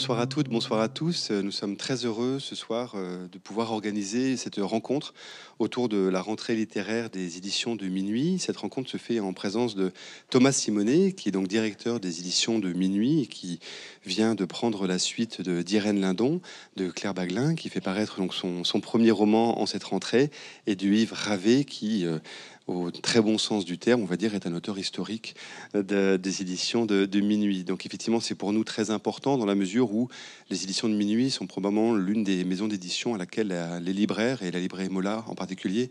Bonsoir à toutes, bonsoir à tous. Euh, nous sommes très heureux ce soir euh, de pouvoir organiser cette rencontre autour de la rentrée littéraire des éditions de Minuit. Cette rencontre se fait en présence de Thomas Simonet, qui est donc directeur des éditions de Minuit qui vient de prendre la suite d'Irène Lindon, de Claire Baglin, qui fait paraître donc son, premier roman en cette rentrée, et du Yves Ravet, qui euh, au très bon sens du terme, on va dire, est un auteur historique euh, des éditions de, Minuit. Donc effectivement, c'est pour nous très important dans la mesure où les éditions de Minuit sont probablement l'une des maisons d'édition à laquelle les libraires, et la librairie Mola en particulier,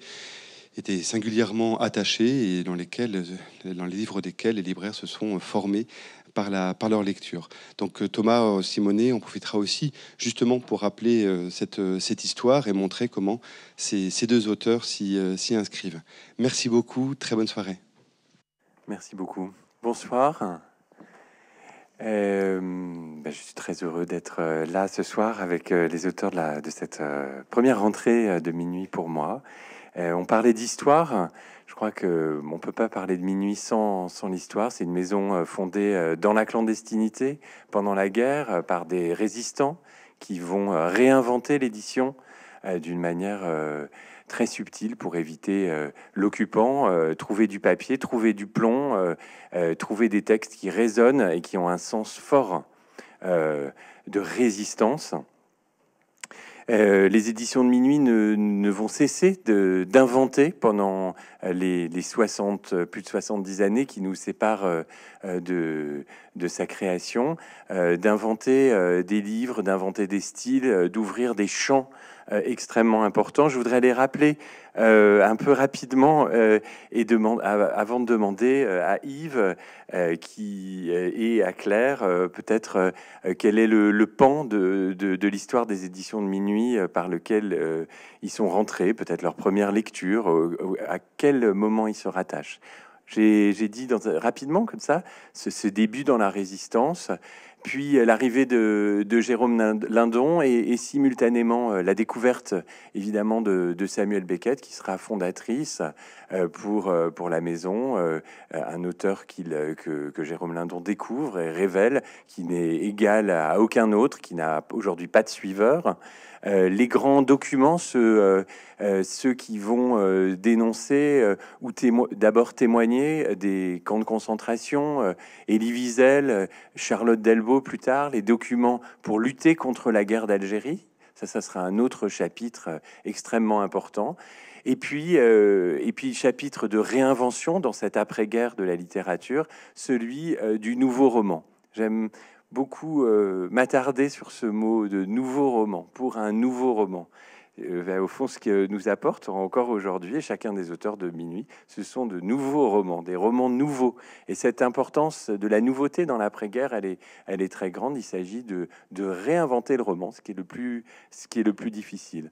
étaient singulièrement attachés et dans euh, dans les livres desquels les libraires se sont formés par, la, par leur lecture. Donc euh, Thomas euh, Simonet en profitera aussi justement pour rappeler euh, cette, cette, histoire et montrer comment ces, ces deux auteurs s'y inscrivent. Merci beaucoup, très bonne soirée. Merci beaucoup. Bonsoir. Ben, je suis très heureux d'être là ce soir avec les auteurs de, de cette première rentrée de minuit pour moi. Euh, on parlait d'histoire. Je crois qu'on ne peut pas parler de minuit sans, l'histoire. C'est une maison euh, fondée euh, dans la clandestinité pendant la guerre par des résistants qui vont réinventer l'édition d'une manière très subtile pour éviter l'occupant, trouver du papier, trouver du plomb, trouver des textes qui résonnent et qui ont un sens fort de résistance. Euh, les éditions de minuit ne, vont cesser d'inventer pendant euh, les, 60, euh, plus de 70 années qui nous séparent de, de sa création, d'inventer des livres, d'inventer des styles, d'ouvrir des champs euh, extrêmement important. Je voudrais les rappeler euh, un peu rapidement euh, et demande avant de demander à Yves qui, et à Claire peut-être quel est le, pan de, de, l'histoire des éditions de minuit par lequel ils sont rentrés, peut-être leur première lecture, à quel moment ils se rattachent. J'ai dit dans, rapidement comme ça ce, début dans la résistance puis euh, l'arrivée de, Jérôme Lindon et, simultanément euh, la découverte évidemment de, Samuel Beckett qui sera fondatrice euh, pour, la maison, un auteur que, que, Jérôme Lindon découvre et révèle, qui n'est égal à aucun autre, qui n'a aujourd'hui pas de suiveur. Euh, les grands documents, ceux, euh, euh, ceux qui vont dénoncer ou d'abord témoigner des camps de concentration, Elie Wiesel, Charlotte Delbo plus tard, les documents pour lutter contre la guerre d'Algérie. Ça, ça sera un autre chapitre extrêmement important. Et puis, et puis chapitre de réinvention dans cette après-guerre de la littérature, celui du nouveau roman. J'aime beaucoup euh, m'attarder sur ce mot de nouveau roman, pour un nouveau roman. Euh, ben, au fond, ce que nous apporte encore aujourd'hui, et chacun des auteurs de Minuit, ce sont de nouveaux romans, des romans nouveaux. Et cette importance de la nouveauté dans l'après-guerre, elle est, très grande. Il s'agit de, réinventer le roman, ce qui est le plus difficile.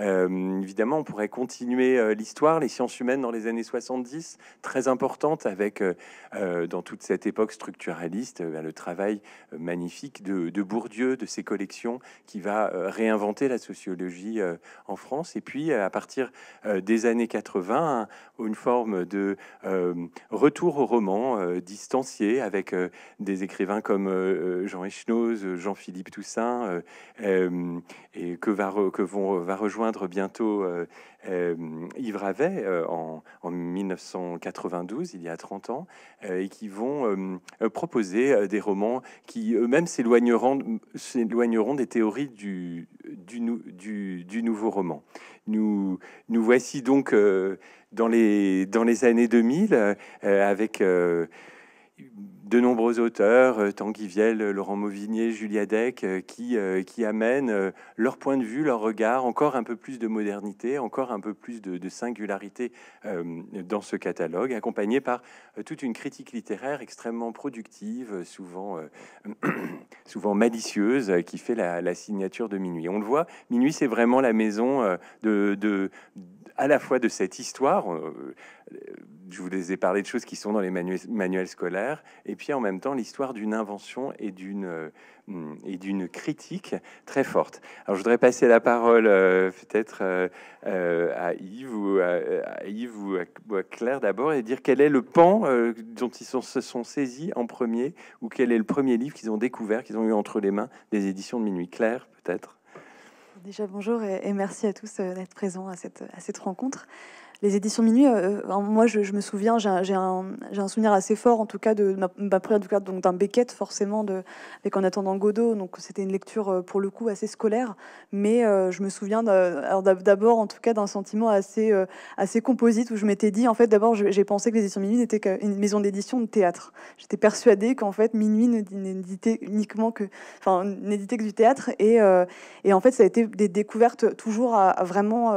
Euh, évidemment, on pourrait continuer euh, l'histoire, les sciences humaines dans les années 70, très importante avec, euh, dans toute cette époque structuraliste, le travail magnifique de, Bourdieu, de ses collections, qui va réinventer la sociologie en France. Et puis, à partir des années 80, une forme de retour au roman distancié avec des écrivains comme Jean Echnoz, Jean-Philippe Toussaint, et que que vont, va rejoindre bientôt euh, euh Yves euh, en, en, 1992, il y a 30 ans, euh, et qui vont proposer des romans qui eux-mêmes s'éloigneront, s'éloigneront des théories du, du, du, du nouveau roman. Nous, nous voici donc dans, les, dans les années 2000 avec de nombreux auteurs, euh, Tanguy Vielle, euh, Laurent Mauvigné, Julia Deck, euh, qui, qui amènent leur point de vue, leur regard, encore un peu plus de modernité, encore un peu plus de, singularité dans ce catalogue, accompagné par toute une critique littéraire extrêmement productive, souvent, souvent malicieuse, qui fait la, signature de Minuit. On le voit, Minuit, c'est vraiment la maison de, de à la fois de cette histoire, euh, euh, je vous les ai parlé de choses qui sont dans les manuels, manuels scolaires, et puis en même temps l'histoire d'une invention et d'une euh, mm, et d'une critique très forte. Alors je voudrais passer la parole peut-être à Yves ou à, Yves ou à, Claire d'abord et dire quel est le pan dont ils sont, se sont saisis en premier ou quel est le premier livre qu'ils ont découvert, qu'ils ont eu entre les mains des éditions de Minuit. Claire peut-être. Déjà bonjour et merci à tous euh, d'être présents à cette, rencontre les éditions Minuit, euh, euh, moi je, me souviens, j'ai un, souvenir assez fort en tout cas de ma, première d'un Beckett forcément de, avec En attendant Godot, donc c'était une lecture euh, pour le coup assez scolaire, mais je me souviens d'abord en tout cas d'un sentiment assez, assez composite où je m'étais dit en fait d'abord j'ai pensé que les éditions Minuit n'étaient qu'une maison d'édition de théâtre. J'étais persuadée qu'en fait Minuit n'éditait uniquement que, enfin n'éditait que du théâtre et, et, en fait ça a été des découvertes toujours à, vraiment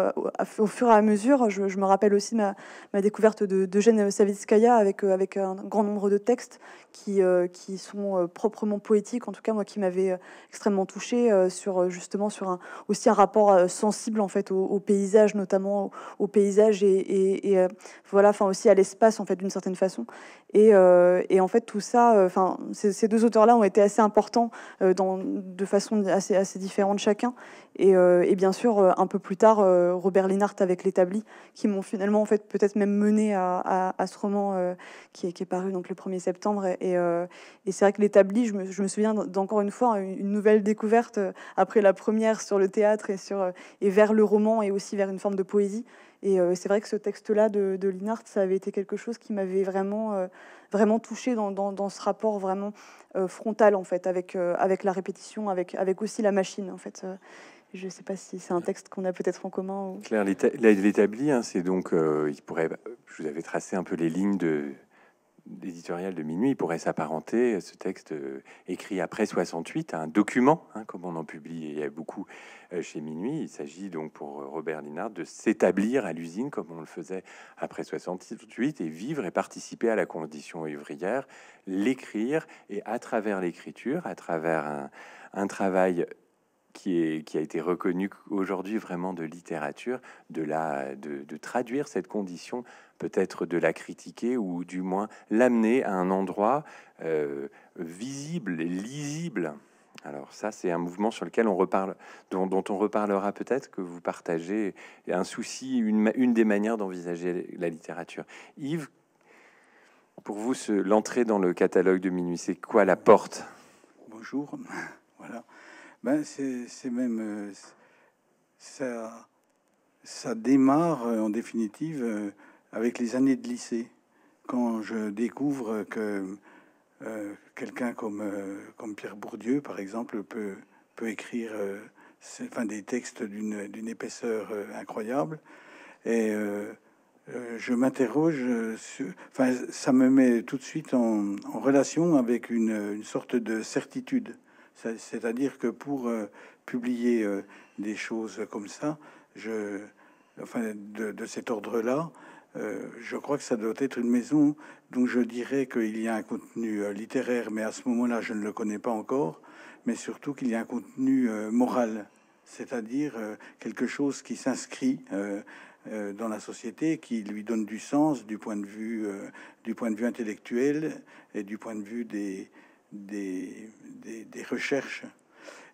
au fur et à mesure. Je, je me rappelle aussi ma, découverte de, de Savitskaya avec, euh, avec un grand nombre de textes qui, euh, qui sont euh, proprement poétiques, en tout cas moi qui m'avait extrêmement touché sur justement sur un, aussi un rapport sensible en fait au, paysage, notamment au, paysage et, voilà, enfin aussi à l'espace en fait d'une certaine façon. Et, en fait tout ça, enfin ces, deux auteurs-là ont été assez importants dans, de façon assez, différente chacun. Et, et bien sûr un peu plus tard Robert Linhart avec l'établi qui m'ont finalement en fait peut-être même mené à, ce roman euh, qui, est, paru donc le 1er septembre. Euh, et, c'est vrai que l'établi, je me, souviens d'encore une fois une, nouvelle découverte euh, après la première sur le théâtre et sur et vers le roman et aussi vers une forme de poésie. Et c'est vrai que ce texte-là de, de Linhart, ça avait été quelque chose qui m'avait vraiment, vraiment touché dans, ce rapport vraiment frontal en fait, avec, avec la répétition, avec, avec aussi la machine en fait. Je ne sais pas si c'est un texte qu'on a peut-être en commun. Ou... Claire l'établit, hein, c'est donc, euh, il pourrait, je vous avais tracé un peu les lignes de l'éditorial de minuit, il pourrait s'apparenter, ce texte euh, écrit après 68, à un document, hein, comme on en publie il beaucoup euh, chez minuit. Il s'agit donc pour Robert Linard de s'établir à l'usine, comme on le faisait après 68, et vivre et participer à la condition ouvrière, l'écrire, et à travers l'écriture, à travers un, un travail qui, qui a été reconnu aujourd'hui vraiment de littérature, de, la, de, traduire cette condition, peut-être de la critiquer ou du moins l'amener à un endroit euh, visible et lisible. Alors ça, c'est un mouvement sur lequel on reparle, dont, on reparlera peut-être que vous partagez un souci, une, une des manières d'envisager la littérature. Yves, pour vous, l'entrée dans le catalogue de minuit, c'est quoi la porte Bonjour. Voilà ben c'est même euh, ça, ça démarre euh, en définitive euh, avec les années de lycée, quand je découvre que quelqu'un comme, comme Pierre Bourdieu, par exemple, peut, peut écrire enfin, des textes d'une épaisseur incroyable. Et je m'interroge, enfin, ça me met tout de suite en, en relation avec une, une sorte de certitude. C'est-à-dire que pour euh, publier euh, des choses comme ça, je, enfin, de, cet ordre-là, euh, je crois que ça doit être une maison dont je dirais qu'il y a un contenu littéraire, mais à ce moment-là, je ne le connais pas encore, mais surtout qu'il y a un contenu moral, c'est-à-dire quelque chose qui s'inscrit dans la société, qui lui donne du sens du point de vue, du point de vue intellectuel et du point de vue des, des, des, recherches.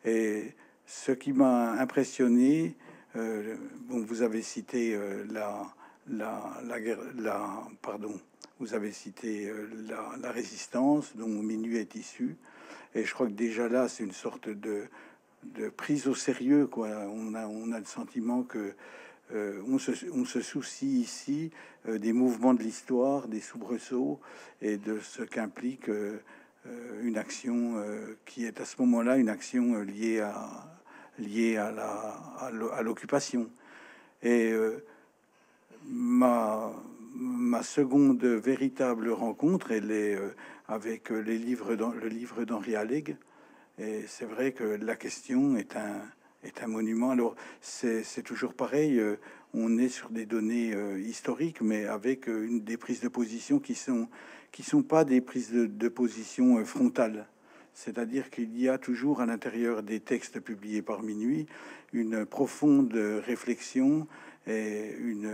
Et ce qui m'a impressionné, euh, bon, vous avez cité euh, la, la, la, guerre, la, pardon, vous avez cité euh, la, résistance dont Minuit est issu, et je crois que déjà là, c'est une sorte de, prise au sérieux, quoi. On a, on a le sentiment que on, se, soucie ici des mouvements de l'histoire, des soubresauts et de ce qu'implique euh, une action euh, qui est à ce moment-là une action euh, liée à, liée à, la, à l'occupation. Et ma, seconde véritable rencontre, elle est avec les livres dans, le livre d'Henri Alleg. Et c'est vrai que la question est un, est un monument. Alors, c'est, toujours pareil on est sur des données euh, historiques, mais avec euh, une, des prises de position qui sont qui sont pas des prises de, position euh, frontales. C'est-à-dire qu'il y a toujours à l'intérieur des textes publiés par minuit une profonde réflexion et une,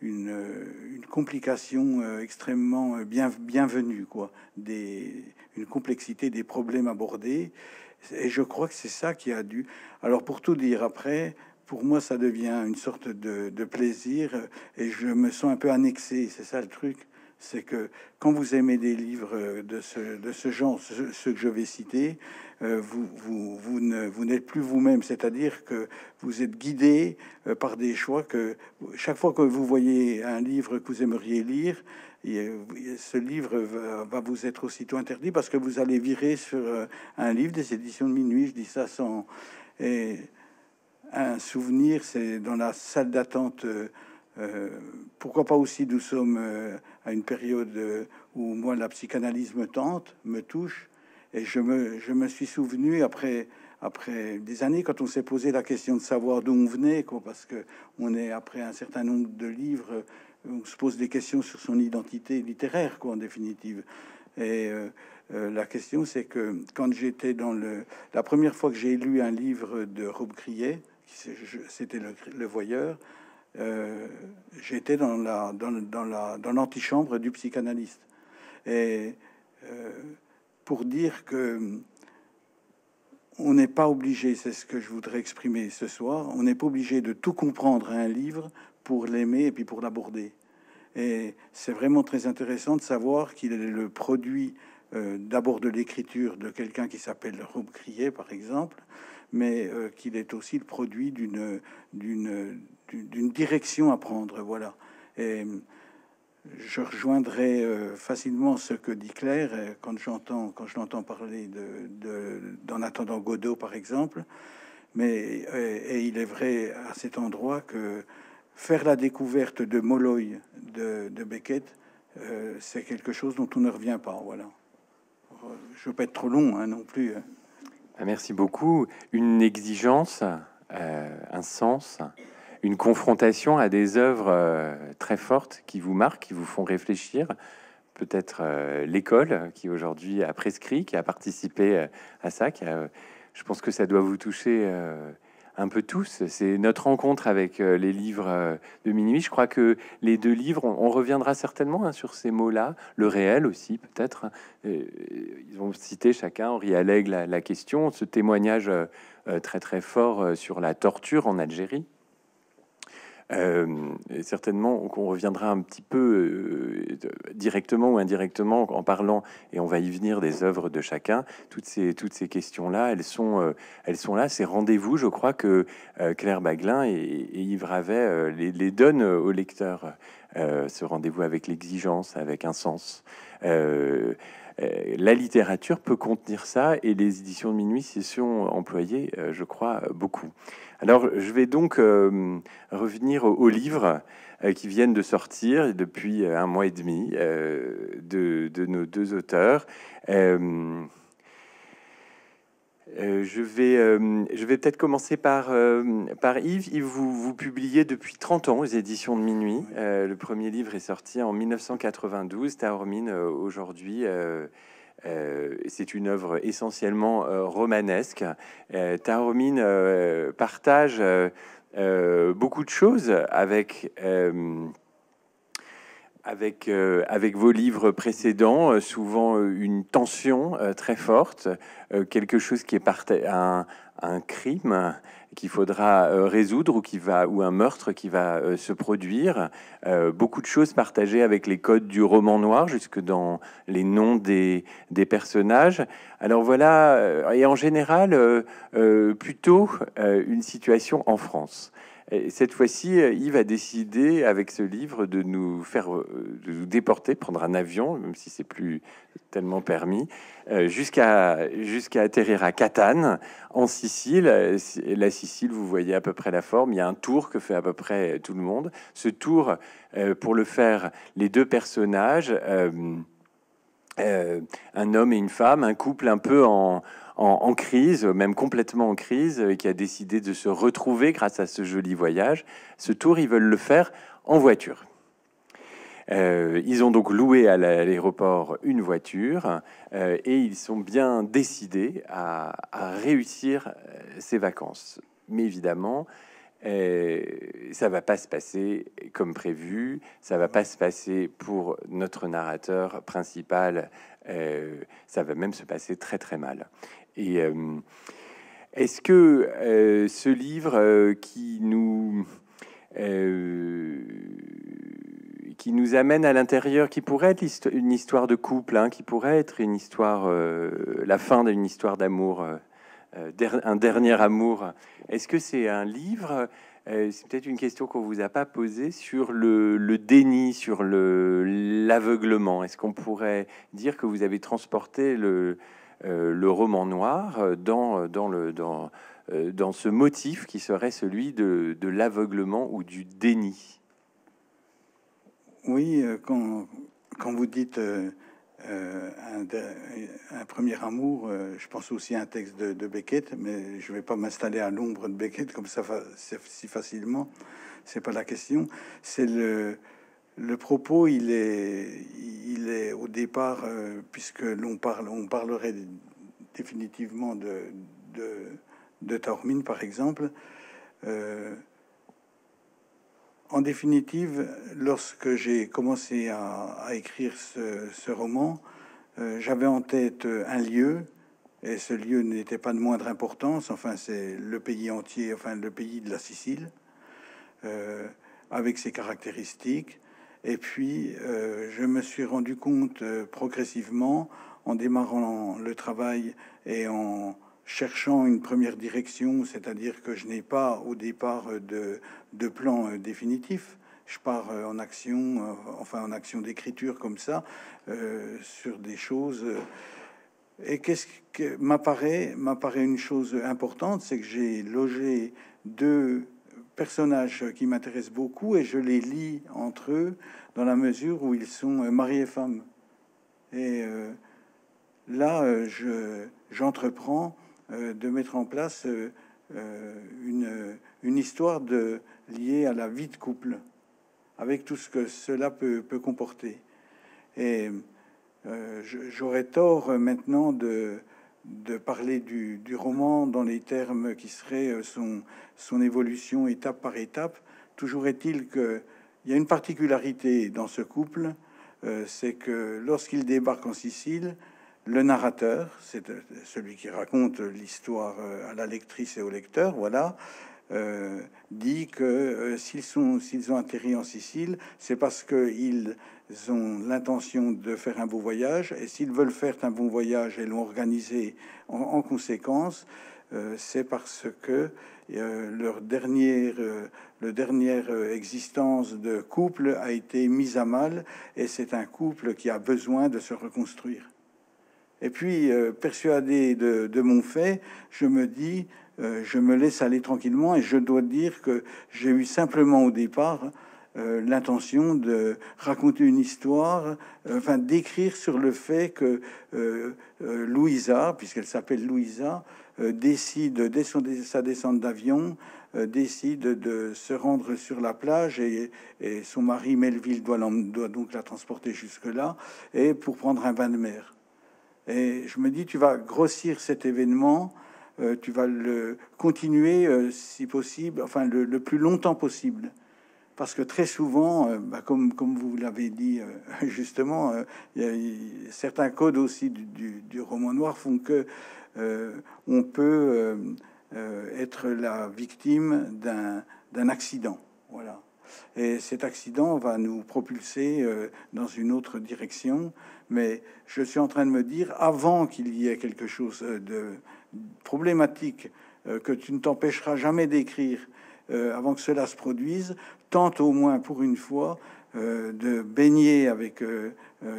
une, complication extrêmement bien, bienvenue, quoi, des, une complexité des problèmes abordés. Et je crois que c'est ça qui a dû. Alors pour tout dire après, pour moi, ça devient une sorte de, plaisir euh, et je me sens un peu annexé. C'est ça le truc. C'est que quand vous aimez des livres euh, de ce, de ce genre, ceux ce que je vais citer, euh, vous, vous, vous, vous n'êtes plus vous-même, c'est-à-dire que vous êtes guidé par des choix que chaque fois que vous voyez un livre que vous aimeriez lire, et, ce livre va, vous être aussitôt interdit parce que vous allez virer sur un livre des éditions de minuit, je dis ça sans... Et un souvenir, c'est dans la salle d'attente. Euh, euh, pourquoi pas aussi nous sommes euh, à une période où moi la psychanalyse me tente, me touche, et je me, je me suis souvenu après, après des années quand on s'est posé la question de savoir d'où on venait, quoi, parce que on est après un certain nombre de livres, on se pose des questions sur son identité littéraire, quoi, en définitive. Et la question, c'est que quand j'étais dans le, la première fois que j'ai lu un livre de Rob crier c'était le, voyeur, euh, j'étais dans la dans, dans la dans l'antichambre du psychanalyste. Et euh, pour dire que on n'est pas obligé, c'est ce que je voudrais exprimer ce soir, on n'est pas obligé de tout comprendre à un livre pour l'aimer et puis pour l'aborder. Et c'est vraiment très intéressant de savoir qu'il est le produit euh, d'abord de l'écriture de quelqu'un qui s'appelle Rob Crier, par exemple, mais euh, qu'il est aussi le produit d'une direction à prendre. Voilà. Et je rejoindrai euh, facilement ce que dit Claire quand j'entends quand je l'entends parler de d'en attendant Godot par exemple. Mais et, il est vrai à cet endroit que faire la découverte de Molloy de, de Beckett, euh, c'est quelque chose dont on ne revient pas. Voilà. Je veux pas être trop long hein, non plus. Hein. Ah, merci beaucoup. Une exigence, euh, un sens, une confrontation à des œuvres euh, très fortes qui vous marquent, qui vous font réfléchir. Peut-être euh, l'école qui aujourd'hui a prescrit, qui a participé à ça. Qui je pense que ça doit vous toucher un peu tous. C'est notre rencontre avec euh, les livres euh, de minuit. Je crois que les deux livres, on, reviendra certainement hein, sur ces mots-là. Le réel aussi, peut-être. Hein. Ils ont citer chacun, on Allègue, la, question, ce témoignage euh, très très fort sur la torture en Algérie. Euh, certainement qu'on reviendra un petit peu euh, directement ou indirectement en parlant, et on va y venir des œuvres de chacun. Toutes ces, questions-là, elles sont, euh, là. Ces rendez-vous, je crois que Claire Baglin et, Yves Ravet les, donnent au lecteur. ce rendez-vous avec l'exigence, avec un sens. la littérature peut contenir ça et les éditions de minuit s'y sont employées, je crois, beaucoup. Alors, je vais donc euh, revenir aux, livres euh, qui viennent de sortir depuis euh, un mois et demi de, nos deux auteurs. je vais, vais peut-être commencer par, par Yves. Yves, vous, vous, publiez depuis 30 ans aux éditions de Minuit. le premier livre est sorti en 1992, Taormine, aujourd'hui euh, c'est une œuvre essentiellement euh, romanesque. Euh, Ta Romine partage beaucoup de choses avec avec, vos livres précédents, souvent une tension très forte, quelque chose qui est un, un crime, qu'il faudra euh, résoudre ou, qui va, ou un meurtre qui va euh, se produire. Euh, beaucoup de choses partagées avec les codes du roman noir, jusque dans les noms des, des personnages. Alors voilà, et en général, plutôt une situation en France cette fois-ci, euh, Yves a décidé, avec ce livre, de nous faire euh, déporter, prendre un avion, même si c'est plus tellement permis, euh, jusqu'à jusqu'à atterrir à Catane, en Sicile. La Sicile, vous voyez à peu près la forme. Il y a un tour que fait à peu près tout le monde. Ce tour, pour le faire, les deux personnages. Euh, un homme et une femme, un couple un peu en, crise, même complètement en crise, euh, qui a décidé de se retrouver grâce à ce joli voyage. Ce tour, ils veulent le faire en voiture. Euh, ils ont donc loué à l'aéroport une voiture et ils sont bien décidés à, à réussir ces vacances. Mais évidemment, ça euh, ça va pas se passer comme prévu, ça va pas se passer pour notre narrateur principal, euh, ça va même se passer très très mal. Et euh, est-ce que ce livre qui nous qui nous amène à l'intérieur, qui pourrait être une histoire de couple, hein, qui pourrait être une histoire, la fin d'une histoire d'amour euh, un dernier amour. Est-ce que c'est un livre euh, C'est peut-être une question qu'on vous a pas posée sur le, déni, sur l'aveuglement. Est-ce qu'on pourrait dire que vous avez transporté le, euh, roman noir dans, le, dans, ce motif qui serait celui de, l'aveuglement ou du déni Oui, quand vous dites euh, un, euh, un, premier amour, euh, je pense aussi à un texte de, Beckett, mais je ne vais pas m'installer à l'ombre de Beckett comme ça fa si facilement. C'est pas la question. C'est le, le propos, il est, il est au départ, puisque l'on parle, on parlerait définitivement de, de, de Taormine, par exemple en définitive, lorsque j'ai commencé à, écrire ce, roman, euh, j'avais en tête euh, un lieu, et ce lieu n'était pas de moindre importance. Enfin, c'est le pays entier, enfin le pays de la Sicile, euh, avec ses caractéristiques. Et puis, je me suis rendu compte progressivement, en démarrant le travail et en cherchant une première direction, c'est-à-dire que je n'ai pas au départ euh, de, de plan euh, définitif. Je pars euh, en action, enfin en action d'écriture comme ça, sur des choses. Et qu'est-ce que m'apparaît, m'apparaît une chose importante, c'est que j'ai logé deux personnages qui m'intéressent beaucoup et je les lis entre eux dans la mesure où ils sont mari et femme. Et là, je, j'entreprends euh, de mettre en place euh, euh, une, une, histoire liée à la vie de couple, avec tout ce que cela peut, peut comporter. Et j'aurais tort maintenant de, de parler du, du, roman dans les termes qui seraient son, son évolution étape par étape. Toujours est-il qu'il y a une particularité dans ce couple, c'est que lorsqu'il débarque en Sicile, le narrateur, c'est euh, celui qui raconte l'histoire euh, à la lectrice et au lecteur, voilà, euh, dit que s'ils ont atterri en Sicile, c'est parce qu'ils ont l'intention de faire un beau voyage, et s'ils veulent faire un bon voyage et l'ont organisé en, conséquence, c'est parce que leur dernière, le dernière existence de couple a été mise à mal, et c'est un couple qui a besoin de se reconstruire. Et puis, euh, persuadé de, mon fait, je me dis, euh, je me laisse aller tranquillement et je dois dire que j'ai eu simplement au départ euh, l'intention de raconter une histoire, enfin d'écrire sur le fait que Louisa, puisqu'elle s'appelle Louisa, décide dès son, sa descente d'avion décide de se rendre sur la plage et, son mari Melville doit, doit donc la transporter jusque-là et pour prendre un bain de mer. Et je me dis, tu vas grossir cet événement, euh, tu vas le continuer euh, si possible, enfin le, plus longtemps possible. Parce que très souvent, euh, bah, comme, vous l'avez dit justement, certains codes aussi du, du, roman noir font que on peut être la victime d'un accident. Voilà. Et cet accident va nous propulser euh, dans une autre direction. Mais je suis en train de me dire, avant qu'il y ait quelque chose euh, de problématique euh, que tu ne t'empêcheras jamais d'écrire avant que cela se produise, tente au moins pour une fois de baigner avec,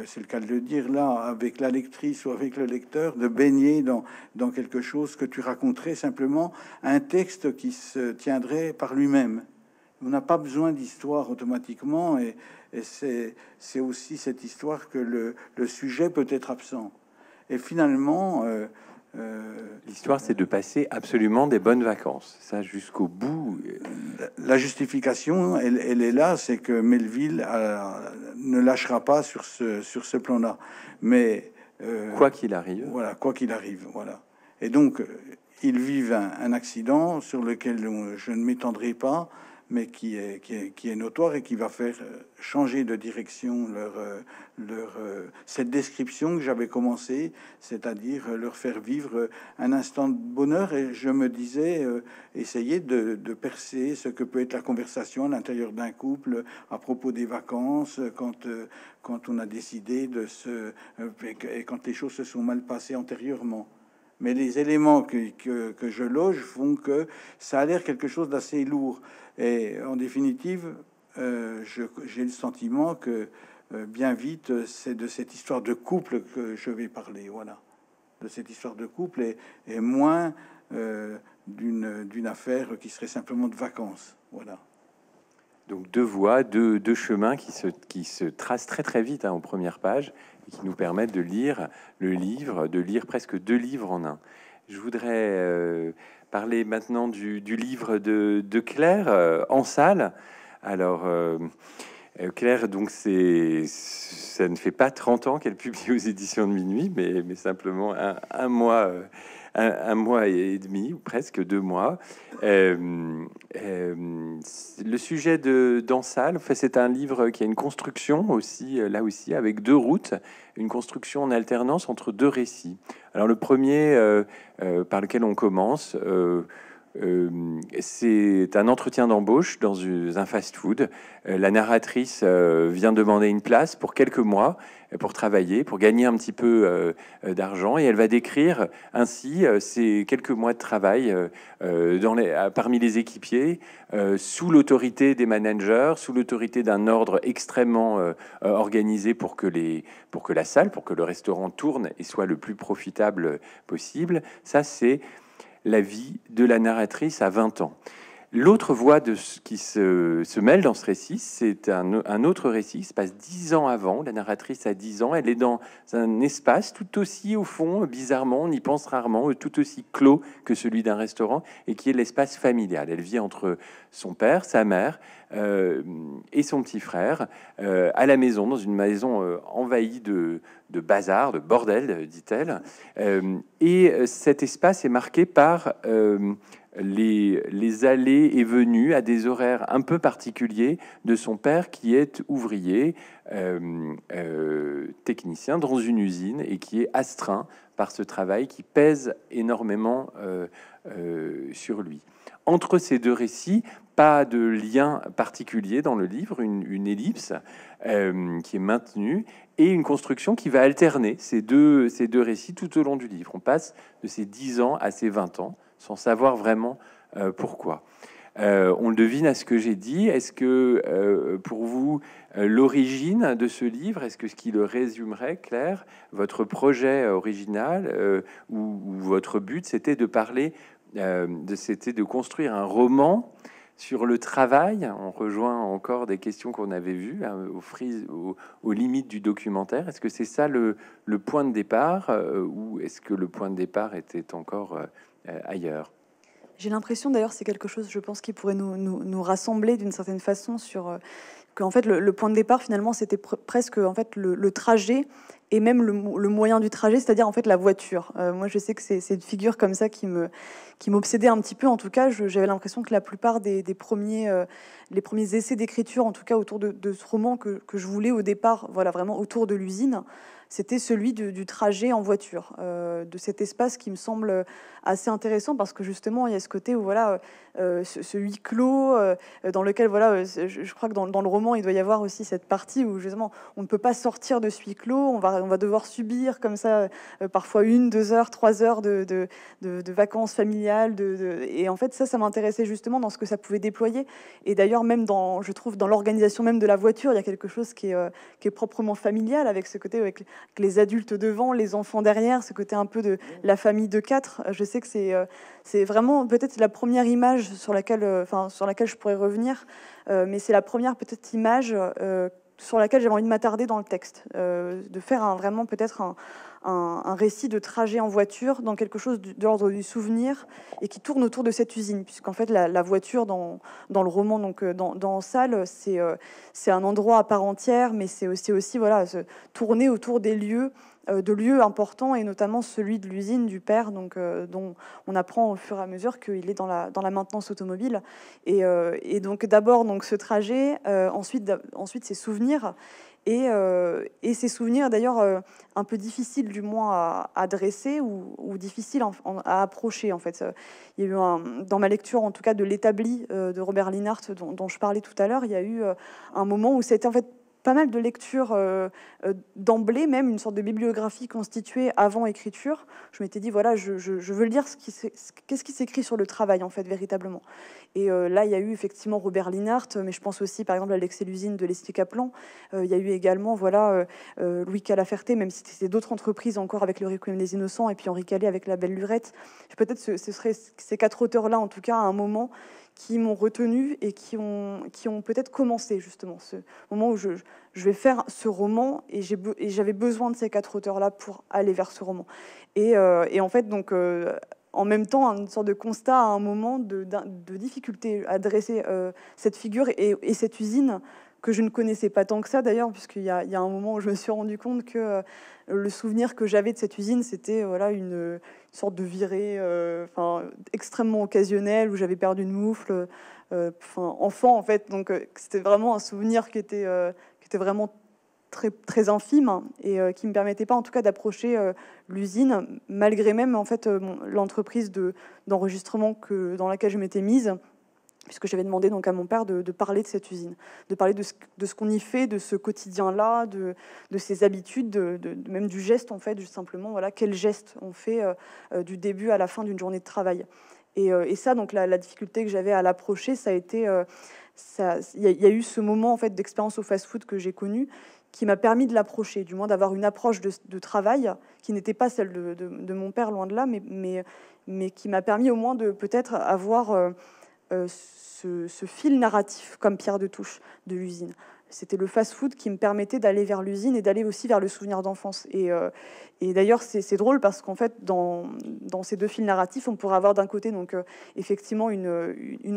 c'est le cas de le dire là, avec la lectrice ou avec le lecteur, de baigner dans, dans quelque chose que tu raconterais simplement, un texte qui se tiendrait par lui-même on n'a pas besoin d'histoire automatiquement, et, c'est aussi cette histoire que le, sujet peut être absent. Et finalement... Euh, euh, L'histoire, c'est de passer absolument des bonnes vacances, ça jusqu'au bout. Euh, la justification, elle, est là, c'est que Melville ne lâchera pas sur ce, sur ce plan-là. Mais quoi qu'il arrive, voilà, quoi qu'il arrive, voilà. Et donc, ils vivent un, un accident sur lequel je ne m'étendrai pas mais qui est, qui est, notoire et qui va faire euh, changer de direction leur, euh, leur, euh, cette description que j'avais commencé c'est-à-dire leur faire vivre un instant de bonheur. Et je me disais, essayer de, percer ce que peut être la conversation à l'intérieur d'un couple à propos des vacances, quand, quand on a décidé de se... et quand les choses se sont mal passées antérieurement mais les éléments que, que, je loge font que ça a l'air quelque chose d'assez lourd. Et en définitive, euh, j'ai le sentiment que euh, bien vite, c'est de cette histoire de couple que je vais parler, voilà, de cette histoire de couple et, moins euh, d'une affaire qui serait simplement de vacances, voilà. Donc deux voies, deux, chemins qui se, qui se, tracent très très vite en hein, première page et qui nous permettent de lire le livre, de lire presque deux livres en un. Je voudrais parler maintenant du, livre de, Claire euh, en salle. Alors, euh, euh, Claire, donc c'est ça ne fait pas 30 ans qu'elle publie aux éditions de minuit, mais, mais simplement un, un mois un, mois et demi, ou presque deux mois. Euh, euh, le sujet de Dansal, c'est un livre qui a une construction aussi, euh, là aussi, avec deux routes, une construction en alternance entre deux récits. Alors le premier, par lequel on commence, euh, c'est un entretien d'embauche dans un fast-food. Euh, la narratrice euh, vient demander une place pour quelques mois pour travailler, pour gagner un petit peu d'argent, et elle va décrire ainsi ces quelques mois de travail dans parmi les équipiers, sous l'autorité des managers, sous l'autorité d'un ordre extrêmement organisé pour que, les, pour que la salle, pour que le restaurant tourne et soit le plus profitable possible. Ça, c'est la vie de la narratrice à 20 ans. L'autre voie de ce qui se, mêle dans ce récit, c'est un, autre récit qui se passe dix ans avant. La narratrice a dix ans, elle est dans un espace tout aussi, au fond, bizarrement, on y pense rarement, tout aussi clos que celui d'un restaurant, et qui est l'espace familial. Elle vit entre son père, sa mère euh, et son petit frère, euh, à la maison, dans une maison euh, envahie de, de bazar, de bordel, dit-elle. et cet espace est marqué par les, allées et venues à des horaires un peu particuliers de son père qui est ouvrier, euh, euh, technicien dans une usine et qui est astreint par ce travail qui pèse énormément euh, sur lui. Entre ces deux récits, pas de lien particulier dans le livre, une, ellipse qui est maintenue et une construction qui va alterner ces deux, ces deux récits tout au long du livre. On passe de ces 10 ans à ces 20 ans, sans savoir vraiment euh, pourquoi. Euh, on le devine à ce que j'ai dit. Est-ce que euh, pour vous, l'origine de ce livre, est-ce que ce qui le résumerait, Claire, votre projet original ou, votre but, c'était de parler, de, c'était de construire un roman sur le travail, on rejoint encore des questions qu'on avait vues hein, aux, aux, limites du documentaire. Est-ce que c'est ça le, point de départ ou est-ce que le point de départ était encore euh, ailleurs. J'ai l'impression d'ailleurs, c'est quelque chose, je pense, qui pourrait nous, rassembler d'une certaine façon sur euh, que qu'en fait le, point de départ finalement c'était presque en fait le, trajet et même le, moyen du trajet, c'est-à-dire en fait la voiture. Euh, moi, je sais que c'est une figure comme ça qui me qui m'obsédait un petit peu. En tout cas, j'avais l'impression que la plupart des, premiers les premiers essais d'écriture, en tout cas autour de, ce roman que, que, je voulais au départ, voilà vraiment autour de l'usine c'était celui du, trajet en voiture, euh, de cet espace qui me semble assez intéressant parce que justement il y a ce côté où voilà euh, ce, huis clos euh, dans lequel voilà euh, je, crois que dans, dans, le roman il doit y avoir aussi cette partie où justement on ne peut pas sortir de ce huis clos, on va on va devoir subir comme ça parfois une, deux heures, trois heures de, de, de, vacances familiales de, et en fait ça ça m'intéressait justement dans ce que ça pouvait déployer et d'ailleurs même dans je trouve dans l'organisation même de la voiture il y a quelque chose qui est, qui est proprement familial avec ce côté avec les adultes devant, les enfants derrière, ce côté un peu de la famille de quatre. Euh, je sais que euh, c'est vraiment peut-être la première image sur laquelle, euh, sur laquelle je pourrais revenir, mais c'est la première peut-être image sur laquelle j'ai envie de m'attarder dans le texte, de faire un, vraiment peut-être un un, récit de trajet en voiture dans quelque chose de, l'ordre du souvenir et qui tourne autour de cette usine, puisqu'en fait la, voiture dans, le roman, donc euh, dans, dans Salle, euh, c'est un endroit à part entière, mais c'est aussi, aussi voilà, se tourner autour des lieux euh, de lieux importants et notamment celui de l'usine du père, donc, euh, dont on apprend au fur et à mesure qu'il est dans la, dans la maintenance automobile. Et, euh, et donc d'abord donc ce trajet, ensuite, ensuite ses souvenirs. Et, et ces souvenirs d'ailleurs un peu difficiles du moins à, adresser, dresser ou, ou difficiles à approcher en fait. Il y a eu dans ma lecture en tout cas de l'établi de Robert Linhart dont, dont, je parlais tout à l'heure, il y a eu un moment où c'était en fait pas mal de lectures euh, euh, d'emblée, même une sorte de bibliographie constituée avant écriture. Je m'étais dit, voilà, je, veux lire ce qui qu'est-ce qui s'écrit sur le travail, en fait, véritablement. Et euh, là, il y a eu effectivement Robert Linhart, mais je pense aussi, par exemple, à l'excellusine Lusine, de Leslie à Plan. il y a eu également, voilà, Louis Calaferté, même si c'était d'autres entreprises encore avec le Requiem des Innocents, et puis Henri Calais avec La Belle Lurette. Peut-être ce, ce seraient ces quatre auteurs-là, en tout cas, à un moment, qui m'ont retenu et qui ont, qui ont peut-être commencé justement ce moment où je, je vais faire ce roman et j'avais besoin de ces quatre auteurs-là pour aller vers ce roman. Et, euh, et en fait, donc, euh, en même temps, une sorte de constat à un moment de, de difficulté à dresser euh, cette figure et, et, cette usine que je ne connaissais pas tant que ça d'ailleurs, puisqu'il y, a, il y a un moment où je me suis rendu compte que euh, le souvenir que j'avais de cette usine, c'était euh, voilà une, sorte de virée euh, enfin extrêmement occasionnelle où j'avais perdu une moufle, enfin enfant en fait. Donc c'était vraiment un souvenir qui était, qui était vraiment Très, très, infime et qui me permettait pas en tout cas d'approcher l'usine malgré même en fait l'entreprise de d'enregistrement que dans laquelle je m'étais mise puisque j'avais demandé donc à mon père de, parler de cette usine, de parler de ce, qu'on y fait, de ce quotidien-là, de, ses habitudes, de, même du geste en fait, juste simplement voilà quel geste on fait euh, euh, du début à la fin d'une journée de travail. Et, euh, ça donc la, difficulté que j'avais à l'approcher, ça a été il y, a eu ce moment en fait d'expérience au fast-food que j'ai connu qui m'a permis de l'approcher, du moins d'avoir une approche de, travail qui n'était pas celle de, de, mon père, loin de là, mais, mais, mais qui m'a permis au moins de peut-être avoir euh, ce, fil narratif, comme pierre de touche de l'usine. C'était le fast-food qui me permettait d'aller vers l'usine et d'aller aussi vers le souvenir d'enfance. Et, euh, d'ailleurs, c'est drôle parce qu'en fait, dans, dans, ces deux fils narratifs, on pourrait avoir d'un côté donc euh, effectivement une,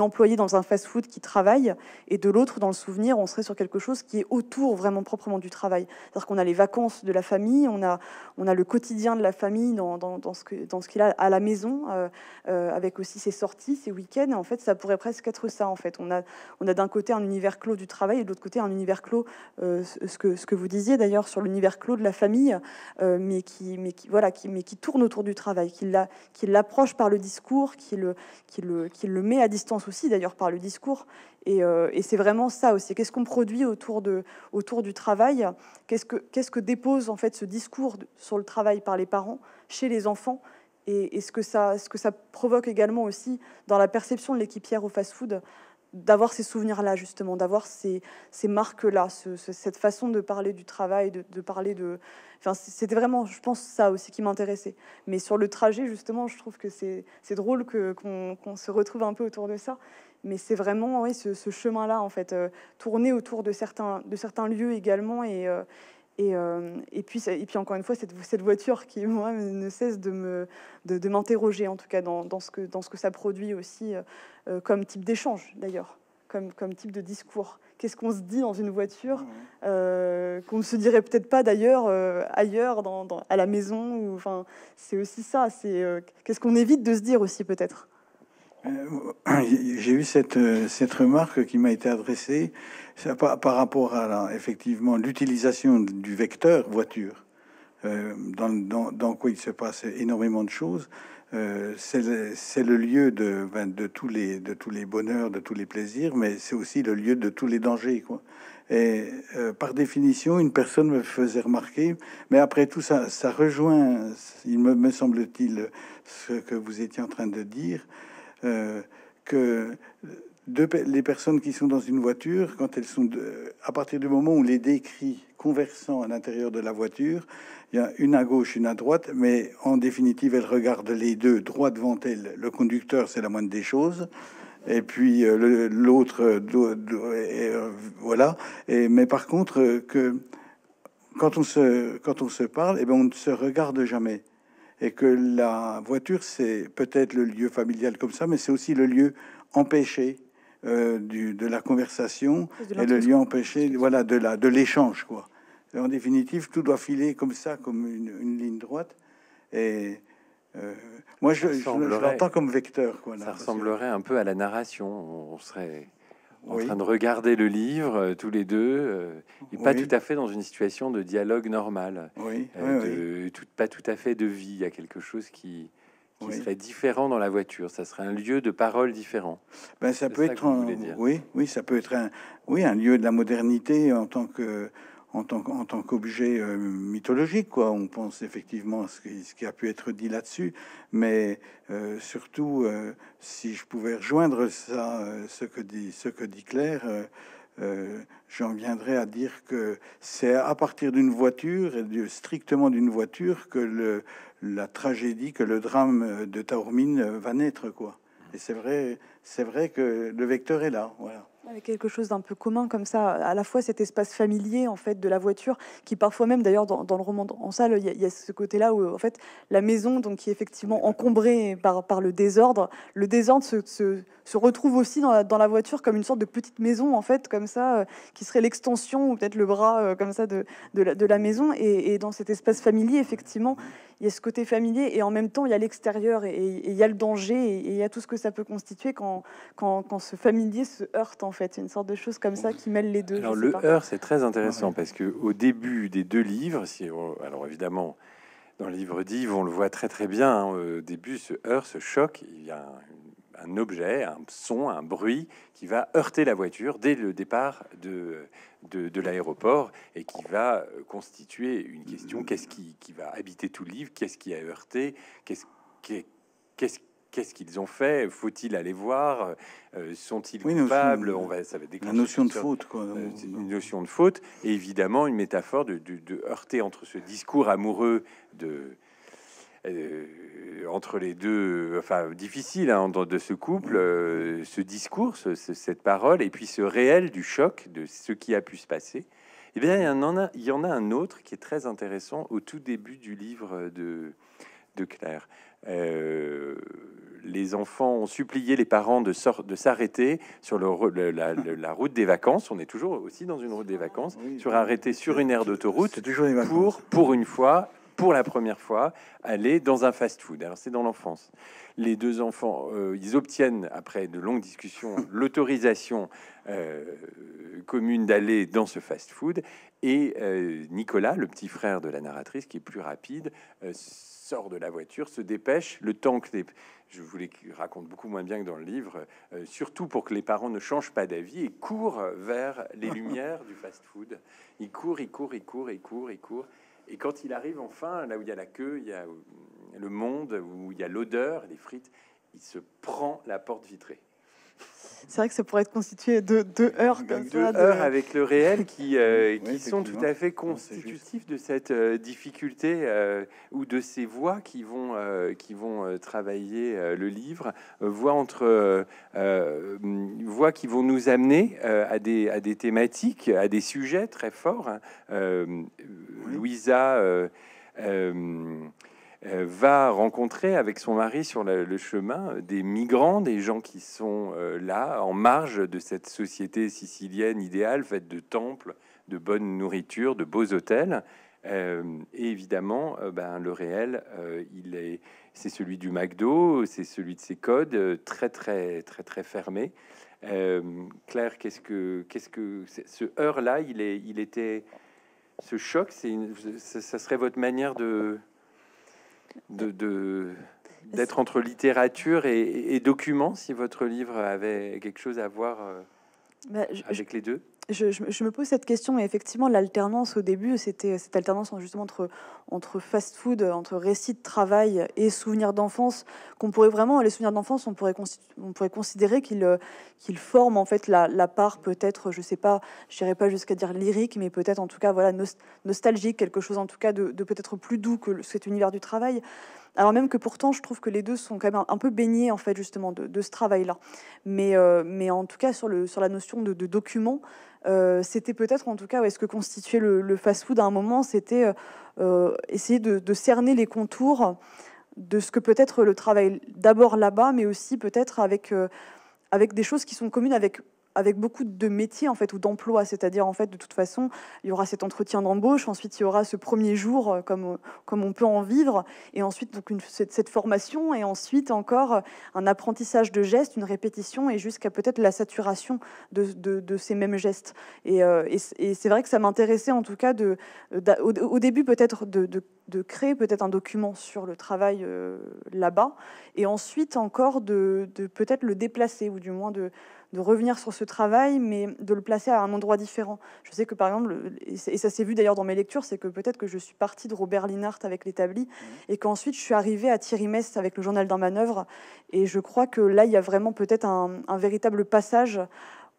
employée dans un fast-food qui travaille, et de l'autre, dans le souvenir, on serait sur quelque chose qui est autour vraiment proprement du travail. C'est-à-dire qu'on a les vacances de la famille, on a, on a le quotidien de la famille dans, dans, dans ce qu'il a à la maison, euh, avec aussi ses sorties, ses week-ends. En fait, ça pourrait presque être ça. En fait, on a, on a d'un côté un univers clos du travail et de l'autre côté un univers univers clos, euh, ce, que, ce que vous disiez d'ailleurs sur l'univers clos de la famille, euh, mais, qui, mais, qui, voilà, qui, mais qui tourne autour du travail, qui l'approche par le discours, qui le, qui, le, qui le met à distance aussi d'ailleurs par le discours. Et, euh, et c'est vraiment ça aussi. Qu'est-ce qu'on produit autour, de, autour du travail qu'est-ce que, qu'est-ce que dépose en fait ce discours sur le travail par les parents chez les enfants et, est ce, que ça, ce que ça provoque également aussi dans la perception de l'équipière au fast-food d'avoir ces souvenirs-là, justement, d'avoir ces, marques-là, cette façon de parler du travail, de, parler de... c'était vraiment, je pense, ça aussi qui m'intéressait. Mais sur le trajet, justement, je trouve que c'est drôle que qu'on se retrouve un peu autour de ça. Mais c'est vraiment oui, ce, chemin-là, en fait, euh, tourner autour de certains, de certains lieux également et, euh, et, euh, et, puis, et puis, encore une fois, cette, cette, voiture qui, moi, ne cesse de, me, de, m'interroger, en tout cas, dans, ce que, dans, ce que, ça produit aussi euh, euh, comme type d'échange, d'ailleurs, comme, comme, type de discours. Qu'est-ce qu'on se dit dans une voiture mmh. qu'on ne se dirait peut-être pas d'ailleurs ailleurs, à la maison ou, enfin, C'est aussi ça, c'est qu'est-ce qu'on évite de se dire aussi, peut-être. Euh, j'ai eu cette, euh, cette, remarque qui m'a été adressée par, rapport à effectivement l'utilisation du vecteur voiture. Euh, dans, dans, quoi il se passe énormément de choses. c'est le, lieu de, ben, de, tous les, de tous les bonheurs, de tous les plaisirs, mais c'est aussi le lieu de tous les dangers. Quoi. Et par définition, une personne me faisait remarquer, mais après tout, ça, ça rejoint, il me semble-t-il, ce que vous étiez en train de dire, euh, que les personnes qui sont dans une voiture, quand elles sont à partir du moment où les décrit conversant à l'intérieur de la voiture, il y a une à gauche, une à droite, mais en définitive, elles regardent les deux droit devant elles. Le conducteur, c'est la moindre des choses et puis euh, l'autre, euh, voilà. mais par contre, que quand on se, quand on se parle, eh ben, on ne se regarde jamais et que la voiture, c'est peut-être le lieu familial comme ça, mais c'est aussi le lieu empêché euh, du, de la conversation et le lieu empêché voilà, de, de l'échange. Quoi. en définitive, tout doit filer comme ça, comme une, ligne droite. Et euh, moi, je, l'entends comme vecteur. Quoi, ça ressemblerait un peu à la narration. On serait en train de regarder le livre euh, tous les deux, euh, et pas tout à fait dans une situation de dialogue normal, euh, tout, pas tout à fait de vie. Il y a quelque chose qui, serait différent dans la voiture. Ça serait un lieu de parole différent. Ben, ça peut être, oui, oui, ça peut être un, oui, un lieu de la modernité en tant que en tant, qu'objet euh, mythologique. Quoi. On pense effectivement à ce qui, ce qui a pu être dit là-dessus, mais euh, surtout, euh, si je pouvais rejoindre ça, ce, que dit, ce que dit Claire, j'en viendrais à dire que c'est à partir d'une voiture, et strictement d'une voiture, que le, la tragédie, que le drame de Taormine va naître. Quoi. Et c'est vrai, c'est vrai que le vecteur est là. Voilà. Avec quelque chose d'un peu commun comme ça, à la fois cet espace familier en fait de la voiture, qui parfois même d'ailleurs dans, le roman en salle, il y, a ce côté-là où en fait la maison, donc qui est effectivement encombrée par, par le désordre, le désordre se, se, retrouve aussi dans la, dans la, voiture comme une sorte de petite maison en fait, comme ça, euh, qui serait l'extension ou peut-être le bras euh, comme ça de, de, la, maison. Et, dans cet espace familier, effectivement, il y a ce côté familier et en même temps il y a l'extérieur et il y a le danger et il y a tout ce que ça peut constituer quand, quand, quand ce familier se heurte en fait, une sorte de chose comme ça qui mêle les deux. Alors le heur c'est très intéressant parce que au début des deux livres, si alors évidemment dans le livre d'Yves, on le voit très très bien. Hein, au début, ce heur, ce choc, il y a un, objet, un son, un bruit qui va heurter la voiture dès le départ de, de, l'aéroport et qui va euh, constituer une question qu'est-ce qui, va habiter tout le livre Qu'est-ce qui a heurté Qu'est-ce qui, qu'est-ce qu'est-ce qu'ils ont fait Faut-il aller voir euh, Sont-ils coupables On va, ça va La notion de faute, une notion de faute, et évidemment une métaphore de, heurter entre ce discours amoureux de euh, entre les deux, enfin difficile hein, de ce couple, euh, ce discours, cette parole, et puis ce réel du choc de ce qui a pu se passer. Et eh bien, il y en a, y en a un autre qui est très intéressant au tout début du livre de, de Claire les enfants ont supplié les parents de, de s'arrêter sur le, la, route des vacances. On est toujours aussi dans une route des vacances, sur arrêter sur une aire d'autoroute pour, pour une fois, pour la première fois, aller dans un fast-food. Alors c'est dans l'enfance. Les deux enfants, euh, ils obtiennent, après de longues discussions, l'autorisation euh, commune d'aller dans ce fast-food. Et euh, Nicolas, le petit frère de la narratrice, qui est plus rapide, sort de la voiture, se dépêche, le temps que les, je vous les raconte beaucoup moins bien que dans le livre, euh, surtout pour que les parents ne changent pas d'avis et courent vers les lumières du fast-food. Il court, ils court, ils court, ils court, ils court. Et quand il arrive enfin, là où il y a la queue, il y a euh, le monde, où il y a l'odeur, les frites, il se prend la porte vitrée. C'est vrai que ça pourrait être constitué de deux heures Deux heures avec le réel qui, euh, qui sont tout à fait constitutifs de cette euh, difficulté euh, ou de ces voix qui vont, qui vont travailler le livre, voix entre voix qui vont nous amener à, des, à des thématiques, à des sujets très forts. Hein. Louisa. Euh, va rencontrer avec son mari sur le chemin euh, des migrants, des gens qui sont euh, là, en marge de cette société sicilienne idéale, faite de temples, de bonne nourriture, de beaux hôtels. et évidemment, ben, le réel, il est, c'est celui du McDo, c'est celui de ses codes, très très très très fermé. Claire, qu'est-ce que qu'est-ce que ce heurt là, il il était, ce choc, c'est ça, serait votre manière de de, d'être entre littérature et, documents, si votre livre avait quelque chose à voir euh, bah, avec les deux je, me pose cette question, et effectivement, l'alternance au début, c'était cette alternance justement entre, entre fast-food, entre récits de travail et souvenirs d'enfance, qu'on pourrait vraiment, les souvenirs d'enfance, on pourrait, on pourrait considérer qu'ils euh, forment en fait la, part peut-être, je sais pas, je n'irai pas jusqu'à dire lyrique, mais peut-être en tout cas, voilà, nostalgique, quelque chose en tout cas de peut-être plus doux que cet univers du travail. Alors même que pourtant, je trouve que les deux sont quand même un, peu baignés en fait justement de, ce travail-là. Mais, euh, mais en tout cas sur, le, sur la notion de, document, euh, c'était peut-être en tout cas est ce que constituait le, fast-food à un moment, c'était euh, essayer de, de, cerner les contours de ce que peut être le travail d'abord là-bas, mais aussi peut-être avec avec des choses qui sont communes avec avec beaucoup de métiers en fait ou d'emplois, c'est-à-dire en fait de toute façon il y aura cet entretien d'embauche, ensuite il y aura ce premier jour euh, comme euh, comme on peut en vivre, et ensuite donc cette, formation et ensuite encore euh, un apprentissage de gestes, une répétition et jusqu'à peut-être la saturation de, ces mêmes gestes. Et, c'est vrai que ça m'intéressait en tout cas de, au, début peut-être de de créer peut-être un document sur le travail euh, là-bas, et ensuite encore de, peut-être le déplacer, ou du moins de, revenir sur ce travail, mais de le placer à un endroit différent. Je sais que par exemple, et ça, s'est vu d'ailleurs dans mes lectures, c'est que peut-être que je suis partie de Robert Linhart avec l'établi, mmh. et qu'ensuite je suis arrivée à Thierry Metz avec le journal d'un manœuvre, et je crois que là, il y a vraiment peut-être un véritable passage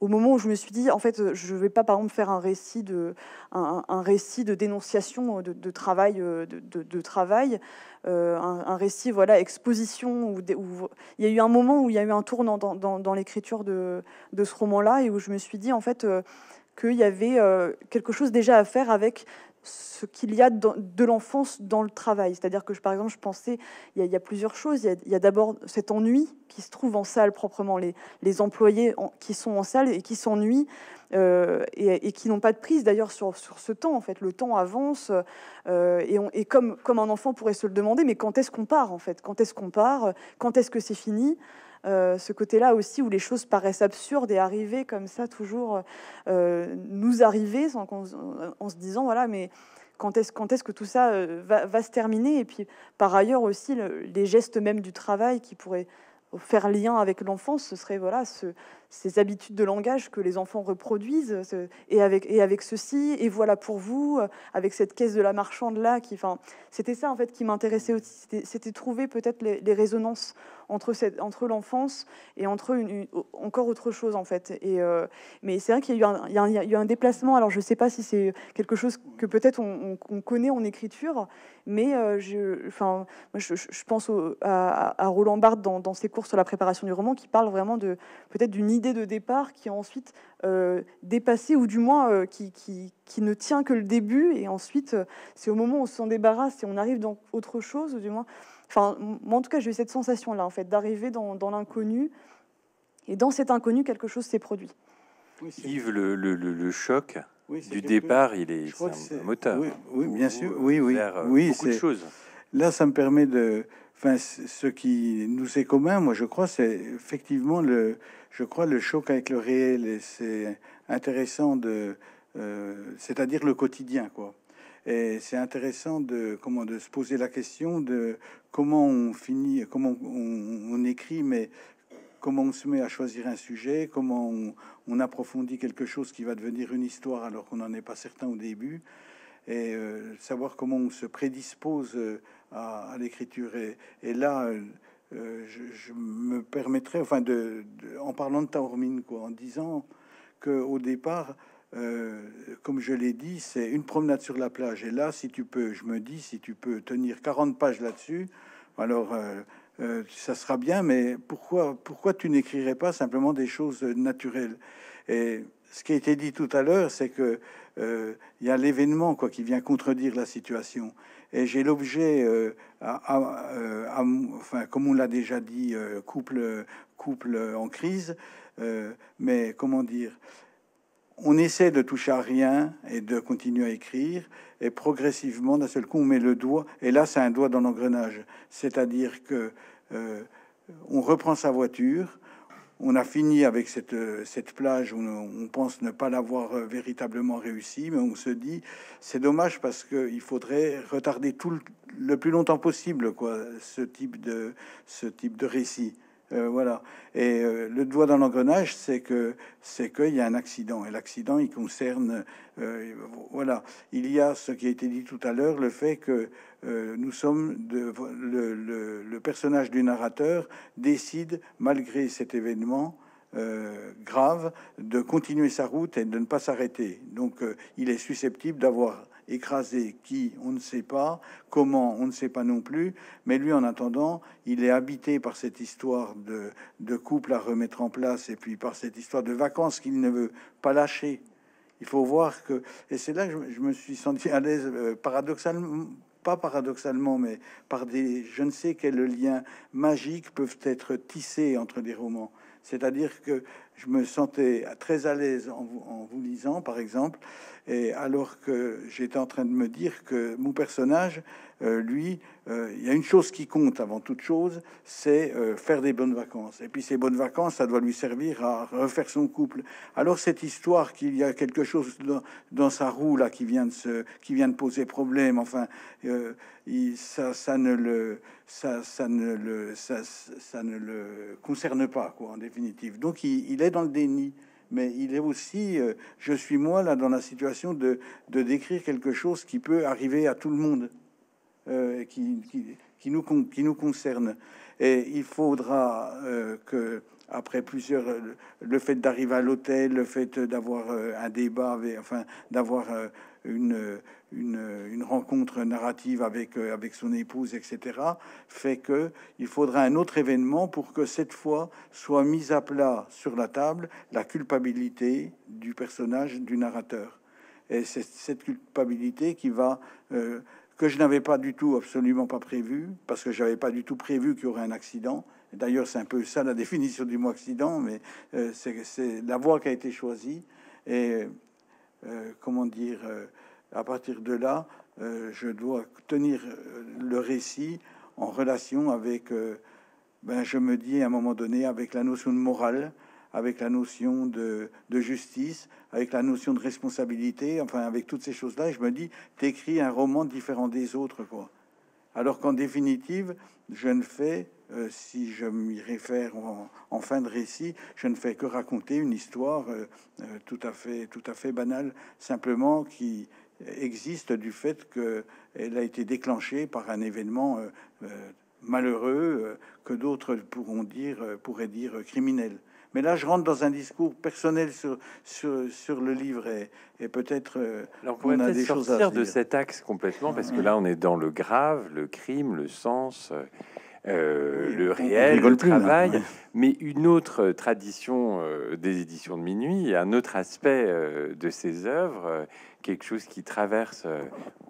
au moment où je me suis dit, en fait, je ne vais pas, par exemple, faire un récit de, un, récit de dénonciation euh, de, travail, euh, de, travail euh, un, récit, voilà, exposition. Où, il y a eu un moment où il y a eu un tournant dans, l'écriture de, ce roman-là et où je me suis dit, en fait, qu'il y avait quelque chose déjà à faire avec ce qu'il y a de l'enfance dans le travail. C'est-à-dire que, par exemple, je pensais, il y, a, plusieurs choses. Il y a, d'abord cet ennui qui se trouve en salle proprement, les, employés qui sont en salle et qui s'ennuient euh, et, qui n'ont pas de prise d'ailleurs sur, ce temps. En fait, le temps avance euh, et, comme, comme un enfant pourrait se le demander, mais quand est-ce qu'on part en fait Quand est-ce qu'on part Quand est-ce que c'est fini euh, ce côté-là aussi où les choses paraissent absurdes et arriver comme ça, toujours euh, nous arriver sans en se disant voilà, mais quand est-ce, quand est-ce que tout ça euh, va, se terminer Et puis par ailleurs aussi, les gestes même du travail qui pourraient faire lien avec l'enfance, ce serait voilà, ce, ces habitudes de langage que les enfants reproduisent, et avec, et avec ceci, et voilà pour vous, avec cette caisse de la marchande là, qui, enfin, c'était ça en fait qui m'intéressait aussi, c'était trouver peut-être les, résonances entre, cette, entre l'enfance et entre une, encore autre chose en fait. Et, euh, mais c'est vrai qu'il y, y a, eu un, déplacement, alors je sais pas si c'est quelque chose que peut-être on, connaît en écriture, mais euh, je, enfin, je, pense à, à, Roland Barthes dans, ses cours sur la préparation du roman qui parle vraiment de peut-être d'une idée de départ qui a ensuite euh, dépassé ou du moins euh, qui, qui, qui, ne tient que le début, et ensuite euh, c'est au moment où on s'en débarrasse et on arrive dans autre chose, ou du moins. Enfin, moi en tout cas, j'ai cette sensation-là, en fait, d'arriver dans, dans l'inconnu, et dans cet inconnu, quelque chose s'est produit. Yves, le, le, le, choc du départ, il est, un, moteur. Oui, bien sûr. Oui, oui. oui, c'est choses. Là, ça me permet de, Enfin, ce qui nous est commun, moi je crois, c'est effectivement le, je crois le choc avec le réel. Et c'est intéressant de, euh, c'est-à-dire le quotidien, quoi. Et c'est intéressant de comment de se poser la question de comment on finit, comment on, écrit, mais comment on se met à choisir un sujet, comment on, approfondit quelque chose qui va devenir une histoire alors qu'on n'en est pas certain au début, et euh, savoir comment on se prédispose. Euh, à, l'écriture. Et, là, euh, je, me permettrais, enfin, de, en parlant de Taormine, quoi, en disant qu'au départ, euh, comme je l'ai dit, c'est une promenade sur la plage. Et là, si tu peux, je me dis, si tu peux tenir 40 pages là-dessus, alors euh, ça sera bien, mais pourquoi, pourquoi tu n'écrirais pas simplement des choses naturelles Et ce qui a été dit tout à l'heure, c'est que il y a l'événement quoi qui vient contredire la situation. Et j'ai l'objet, euh, euh, enfin, comme on l'a déjà dit, euh, couple, couple en crise, mais comment dire, on essaie de toucher à rien et de continuer à écrire, et progressivement, d'un seul coup, on met le doigt, et là, c'est un doigt dans l'engrenage. C'est-à-dire que on reprend sa voiture, on a fini avec cette, plage, où on, pense ne pas l'avoir euh, véritablement réussi, mais on se dit c'est dommage parce qu'il faudrait retarder tout le, plus longtemps possible quoi, ce, type de, ce type de récit. Euh, voilà. Et euh, le doigt dans l'engrenage, c'est que c'est qu'il y a un accident. Et l'accident, il concerne. Euh, voilà. Il y a ce qui a été dit tout à l'heure, le fait que nous sommes le, le, personnage du narrateur décide, malgré cet événement. grave de continuer sa route et de ne pas s'arrêter. Donc il est susceptible d'avoir écrasé qui, on ne sait pas, comment, on ne sait pas non plus, mais lui, en attendant, il est habité par cette histoire de, de couple à remettre en place et puis par cette histoire de vacances qu'il ne veut pas lâcher. Il faut voir que, et c'est là que je, me suis senti à l'aise, euh, paradoxalement, pas paradoxalement, mais par des je ne sais quels lien magique peuvent être tissés entre les romans. C'est-à-dire que je me sentais très à l'aise en, en, vous lisant, par exemple, et alors que j'étais en train de me dire que mon personnage euh, lui, euh, il y a une chose qui compte avant toute chose, c'est euh, faire des bonnes vacances. Et puis ces bonnes vacances, ça doit lui servir à refaire son couple. Alors cette histoire qu'il y a quelque chose dans, sa roue là qui vient de poser problème, enfin, ça, ne le, ça, ne le, ça, ne le concerne pas quoi en définitive. Donc il, est dans le déni mais il est aussi, je suis moi là dans la situation de décrire quelque chose qui peut arriver à tout le monde. Euh, qui, qui, nous, qui nous concerne. Et il faudra euh, que, après plusieurs, le fait d'arriver à l'hôtel, le fait d'avoir euh, un débat, avec, enfin, d'avoir une, une, rencontre narrative avec, avec son épouse, etc., fait que il faudra un autre événement pour que cette fois soit mise à plat sur la table la culpabilité du personnage, du narrateur. Et c'est cette culpabilité qui va que je n'avais pas du tout, absolument pas prévu, parce que je n'avais pas du tout prévu qu'il y aurait un accident. D'ailleurs, c'est un peu ça la définition du mot accident, mais euh, c'est la voie qui a été choisie. Et euh, comment dire, euh, à partir de là, je dois tenir le récit en relation avec, ben, je me dis à un moment donné, avec la notion de morale avec la notion de, justice, avec la notion de responsabilité, enfin avec toutes ces choses-là, je me dis, t'écris un roman différent des autres, quoi. Alors qu'en définitive, je ne fais, euh, si je m'y réfère en, fin de récit, je ne fais que raconter une histoire euh, euh, tout, à fait, tout à fait banale, simplement qui existe du fait qu'elle a été déclenchée par un événement malheureux que d'autres pourront dire, pourraient dire criminel. Mais là, je rentre dans un discours personnel sur, sur, sur le livre et, peut-être euh, Alors, on, a des choses de cet axe complètement, parce que là, on est dans le grave, le crime, le sens. Euh, le réel, le travail, mais une autre tradition euh, des éditions de minuit, un autre aspect de ces œuvres, quelque chose qui traverse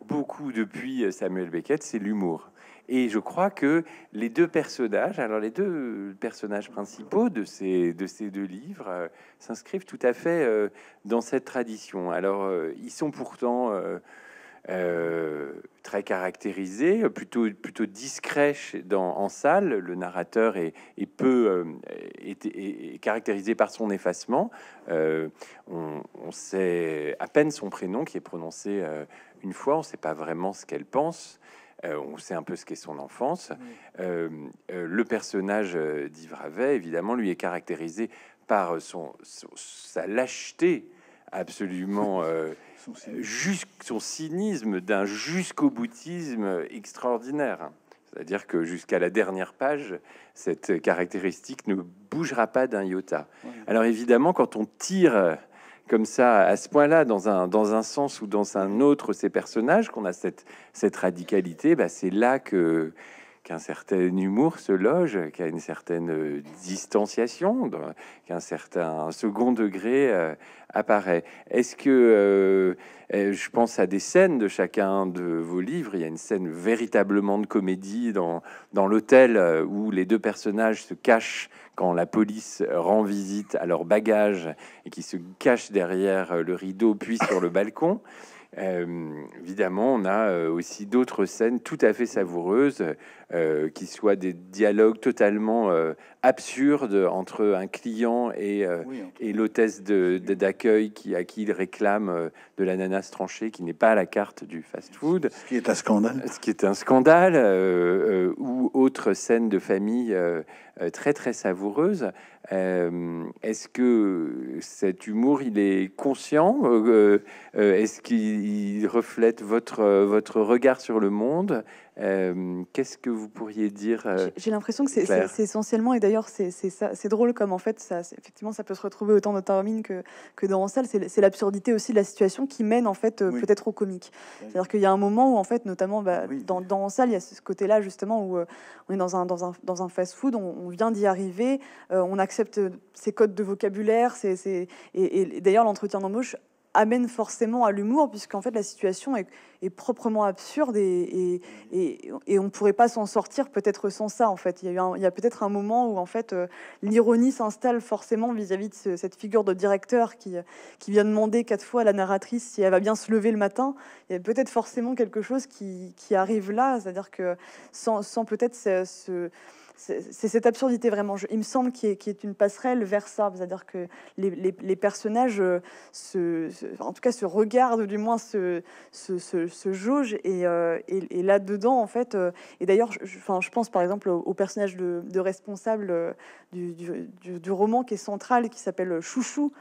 beaucoup depuis Samuel Beckett, c'est l'humour. Et je crois que les deux personnages, alors les deux personnages principaux de ces, de ces deux livres, euh, s'inscrivent tout à fait euh, dans cette tradition. Alors, euh, ils sont pourtant très caractérisés, plutôt, plutôt discrets en salle. Le narrateur est, peu est, caractérisé par son effacement. on, sait à peine son prénom qui est prononcé une fois, on ne sait pas vraiment ce qu'elle pense. Euh, on sait un peu ce qu'est son enfance. Euh, euh, le personnage d'Ivravet, évidemment, lui est caractérisé par son, sa lâcheté absolument son, cynisme. d'un jusqu'au boutisme extraordinaire. C'est-à-dire que jusqu'à la dernière page, cette caractéristique ne bougera pas d'un iota. Alors évidemment, quand on tire comme ça, à ce point-là, dans un, dans un sens ou dans un autre, ces personnages, qu'on a cette, cette radicalité, bah, c'est là que qu'un certain humour se loge, qu'il a une certaine euh, distanciation, qu'un certain second degré euh, apparaît. Est-ce que euh, je pense à des scènes de chacun de vos livres Il y a une scène véritablement de comédie dans, dans l'hôtel où les deux personnages se cachent quand la police rend visite à leurs bagages et qui se cachent derrière le rideau puis sur le balcon. évidemment, on a aussi d'autres scènes tout à fait savoureuses euh, qui soient des dialogues totalement euh, absurdes entre un client et, euh, l'hôtesse d'accueil qui, à qui il réclame de l'ananas tranché qui n'est pas à la carte du fast-food. Ce qui est un scandale. Ce qui est un scandale, ou autre scène de famille très très savoureuse. Est-ce que cet humour, il est conscient Est-ce qu'il reflète votre, votre regard sur le monde euh, qu'est-ce que vous pourriez dire euh, J'ai l'impression que c'est essentiellement, et d'ailleurs c'est drôle comme en fait, ça, effectivement ça peut se retrouver autant dans Taromine que, que dans salle c'est l'absurdité aussi de la situation qui mène en fait euh, peut-être au comique. C'est-à-dire qu'il y a un moment où en fait, notamment bah, dans, dans salle il y a ce côté-là justement où on est dans un, dans un, dans un fast-food, on, vient d'y arriver, on accepte ces codes de vocabulaire, c'est et, et d'ailleurs l'entretien d'embauche amène forcément à l'humour, puisqu'en fait la situation est, proprement absurde et, et, on ne pourrait pas s'en sortir peut-être sans ça. En fait, il y a, peut-être un moment où en fait euh, l'ironie s'installe forcément vis-à-vis de cette figure de directeur qui, qui vient demander quatre fois à la narratrice si elle va bien se lever le matin. Il y a peut-être forcément quelque chose qui, qui arrive là, c'est-à-dire que sans, sans peut-être ce c'est cette absurdité vraiment, il me semble, qu'il est, une passerelle vers ça. C'est-à-dire que les, personnages, euh, se, en tout cas, se regardent, du moins se, se, jaugent. Euh, et, là-dedans, en fait, euh, et d'ailleurs, je, pense par exemple au, personnage de, responsable du, roman qui est central, qui s'appelle Chouchou,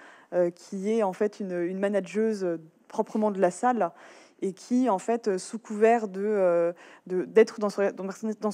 qui est en fait une, une manageuse proprement de la salle et qui, en fait, euh, sous couvert euh, d'être dans son,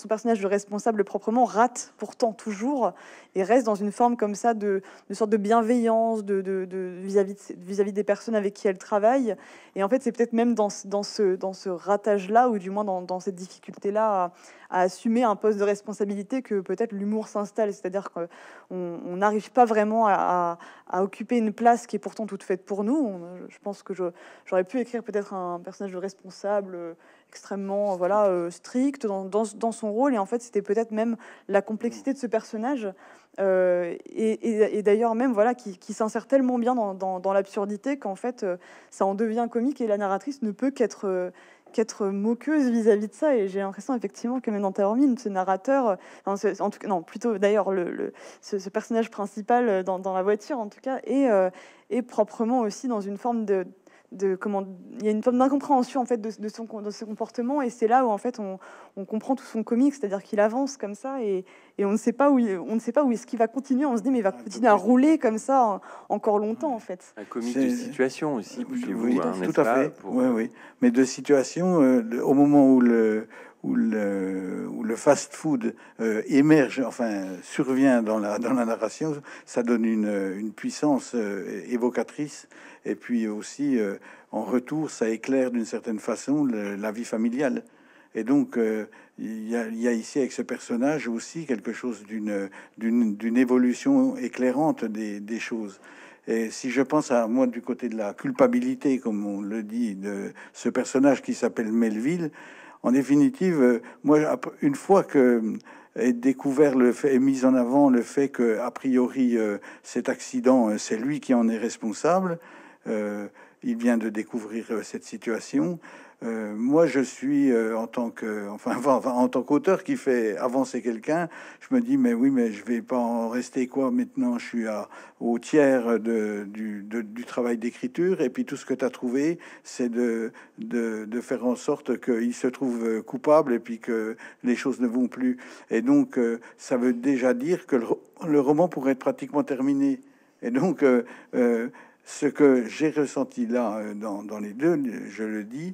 personnage de responsable proprement, rate pourtant toujours et reste dans une forme comme ça de, sorte de bienveillance vis-à-vis, des personnes avec qui elle travaille. Et en fait, c'est peut-être même dans, ce, ratage-là, ou du moins dans, cette difficulté-là à assumer un poste de responsabilité que peut-être l'humour s'installe. C'est-à-dire qu'on n'arrive pas vraiment à, occuper une place qui est pourtant toute faite pour nous. je pense que j'aurais pu écrire peut-être un personnage de responsable euh, extrêmement euh, voilà euh, strict dans, son rôle. Et en fait, c'était peut-être même la complexité de ce personnage. et, d'ailleurs même voilà qui, s'insère tellement bien dans, dans l'absurdité qu'en fait ça en devient comique et la narratrice ne peut qu'être qu'être moqueuse vis-à-vis de ça. Et j'ai l'impression effectivement que même dans Taormine, ce narrateur, euh, en tout cas, non, plutôt d'ailleurs, le, ce, personnage principal euh, dans, la voiture, en tout cas, est euh, proprement aussi dans une forme de il y a une forme d'incompréhension en fait de, son de ce comportement et c'est là où en fait on, comprend tout son comique c'est-à-dire qu'il avance comme ça et, on ne sait pas où on ne sait pas où est-ce qu'il va continuer on se dit mais va ah, continuer à rouler euh, comme ça encore longtemps en fait un comique de situation aussi hein, tout à fait oui euh, oui mais de situation euh, au moment où le où le, le fast-food euh, émerge, enfin survient dans la, dans la narration, ça donne une, une puissance euh, évocatrice. Et puis aussi, euh, en retour, ça éclaire d'une certaine façon la vie familiale. Et donc, il y, a, ici avec ce personnage aussi quelque chose d'une évolution éclairante des, des choses. Et si je pense à moi du côté de la culpabilité, comme on le dit, de ce personnage qui s'appelle Melville, en définitive, euh, moi, une fois que euh, découvert le fait, et mis en avant le fait qu'a priori, euh, cet accident, c'est lui qui en est responsable, il vient de découvrir cette situation. Euh, moi, je suis euh, en tant que, enfin, en tant qu'auteur qui fait avancer quelqu'un, je me dis mais oui, mais je vais pas en rester quoi maintenant. Je suis au tiers de, du, travail d'écriture et puis tout ce que tu as trouvé, c'est de, de, faire en sorte qu'il se trouve euh, coupable et puis que les choses ne vont plus. Et donc, ça veut déjà dire que le, roman pourrait être pratiquement terminé. Et donc ce que j'ai ressenti là dans, dans, les deux, je le dis,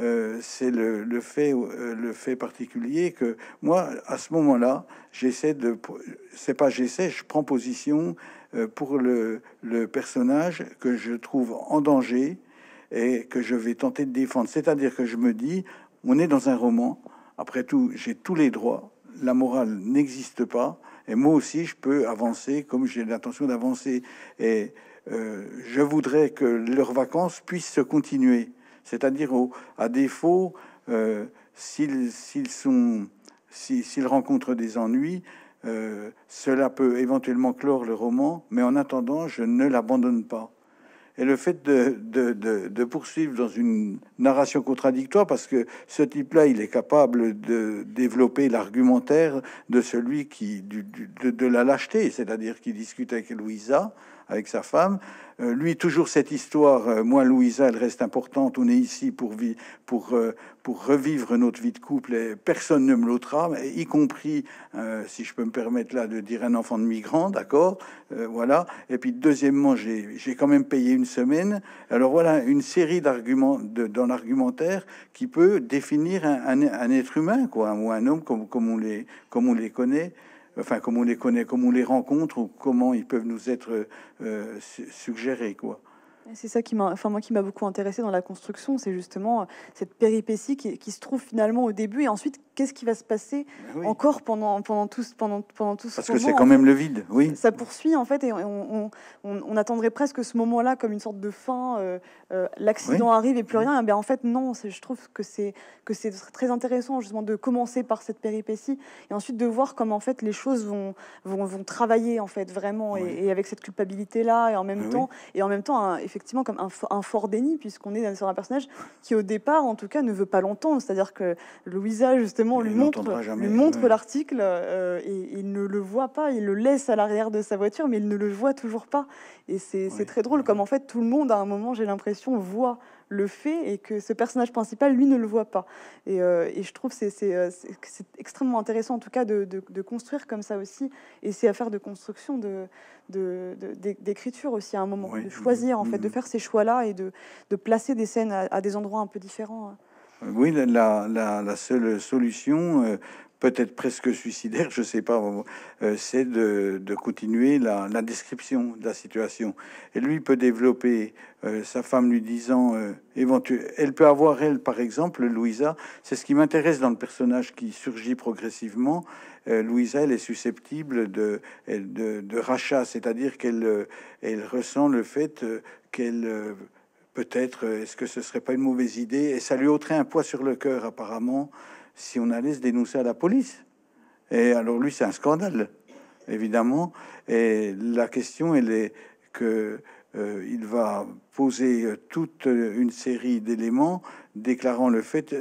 euh, c'est euh, le, fait, particulier que moi, à ce moment-là, j'essaie de, c'est pas j'essaie, je prends position euh, pour le, personnage que je trouve en danger et que je vais tenter de défendre. C'est-à-dire que je me dis, on est dans un roman, après tout, j'ai tous les droits, la morale n'existe pas, et moi aussi, je peux avancer comme j'ai l'intention d'avancer. Et je voudrais que leurs vacances puissent se continuer c'est-à-dire à défaut, euh, s'ils rencontrent des ennuis, euh, cela peut éventuellement clore le roman, mais en attendant, je ne l'abandonne pas. Et le fait de, poursuivre dans une narration contradictoire, parce que ce type-là, il est capable de développer l'argumentaire de celui qui de, la lâcheté, c'est-à-dire qui discute avec Louisa, avec sa femme. Euh, lui, toujours cette histoire, euh, moi, Louisa, elle reste importante, on est ici pour, vie, pour, euh, pour revivre notre vie de couple, et personne ne me l'autra, y compris, si je peux me permettre là de dire un enfant de migrant, d'accord Voilà. Et puis, deuxièmement, j'ai quand même payé une semaine. Alors voilà, une série d'arguments dans l'argumentaire qui peut définir un, être humain, quoi, ou un homme comme, comme, on les, comme on les connaît enfin, comme on les connaît, comment on les rencontre ou comment ils peuvent nous être euh, suggérés, quoi. C'est ça qui m'a, enfin moi qui m'a beaucoup intéressé dans la construction, c'est justement euh, cette péripétie qui, se trouve finalement au début et ensuite qu'est-ce qui va se passer ben encore pendant pendant tout pendant pendant tout ce parce que c'est quand même le vide, oui. Ça poursuit en fait et on, on, attendrait presque ce moment-là comme une sorte de fin. Euh, euh, l'accident arrive et plus rien. Et ben, en fait non, je trouve que c'est que c'est très intéressant justement de commencer par cette péripétie et ensuite de voir comment en fait les choses vont vont, vont travailler en fait vraiment et, avec cette culpabilité là et en même ben temps et en même temps effectivement comme un, fort déni, puisqu'on est sur un personnage qui, au départ, en tout cas, ne veut pas l'entendre. C'est-à-dire que Louisa, justement, lui montre, montre l'article euh, et il ne le voit pas. Il le laisse à l'arrière de sa voiture, mais il ne le voit toujours pas. Et c'est très drôle, comme en fait, tout le monde, à un moment, j'ai l'impression, voit le fait et que ce personnage principal, lui, ne le voit pas. Et, euh, et je trouve euh, que c'est extrêmement intéressant, en tout cas, de, de, construire comme ça aussi. Et c'est affaire de construction d'écriture aussi à un moment, de choisir, en fait, de faire ces choix-là et de, placer des scènes à, des endroits un peu différents. Hein. Oui, la, la, seule solution, euh, peut-être presque suicidaire, je ne sais pas, euh, c'est de, continuer la, description de la situation. Et lui peut développer, euh, sa femme lui disant, euh, elle peut avoir, elle par exemple, Louisa, c'est ce qui m'intéresse dans le personnage qui surgit progressivement, Louisa, elle est susceptible de, de, de rachat, c'est-à-dire qu'elle elle ressent le fait qu'elle peut-être, est-ce que ce serait pas une mauvaise idée Et ça lui ôterait un poids sur le cœur, apparemment si on allait se dénoncer à la police. Et alors lui, c'est un scandale, évidemment. Et la question, elle est que euh, il va poser euh, toute euh, une série d'éléments déclarant le fait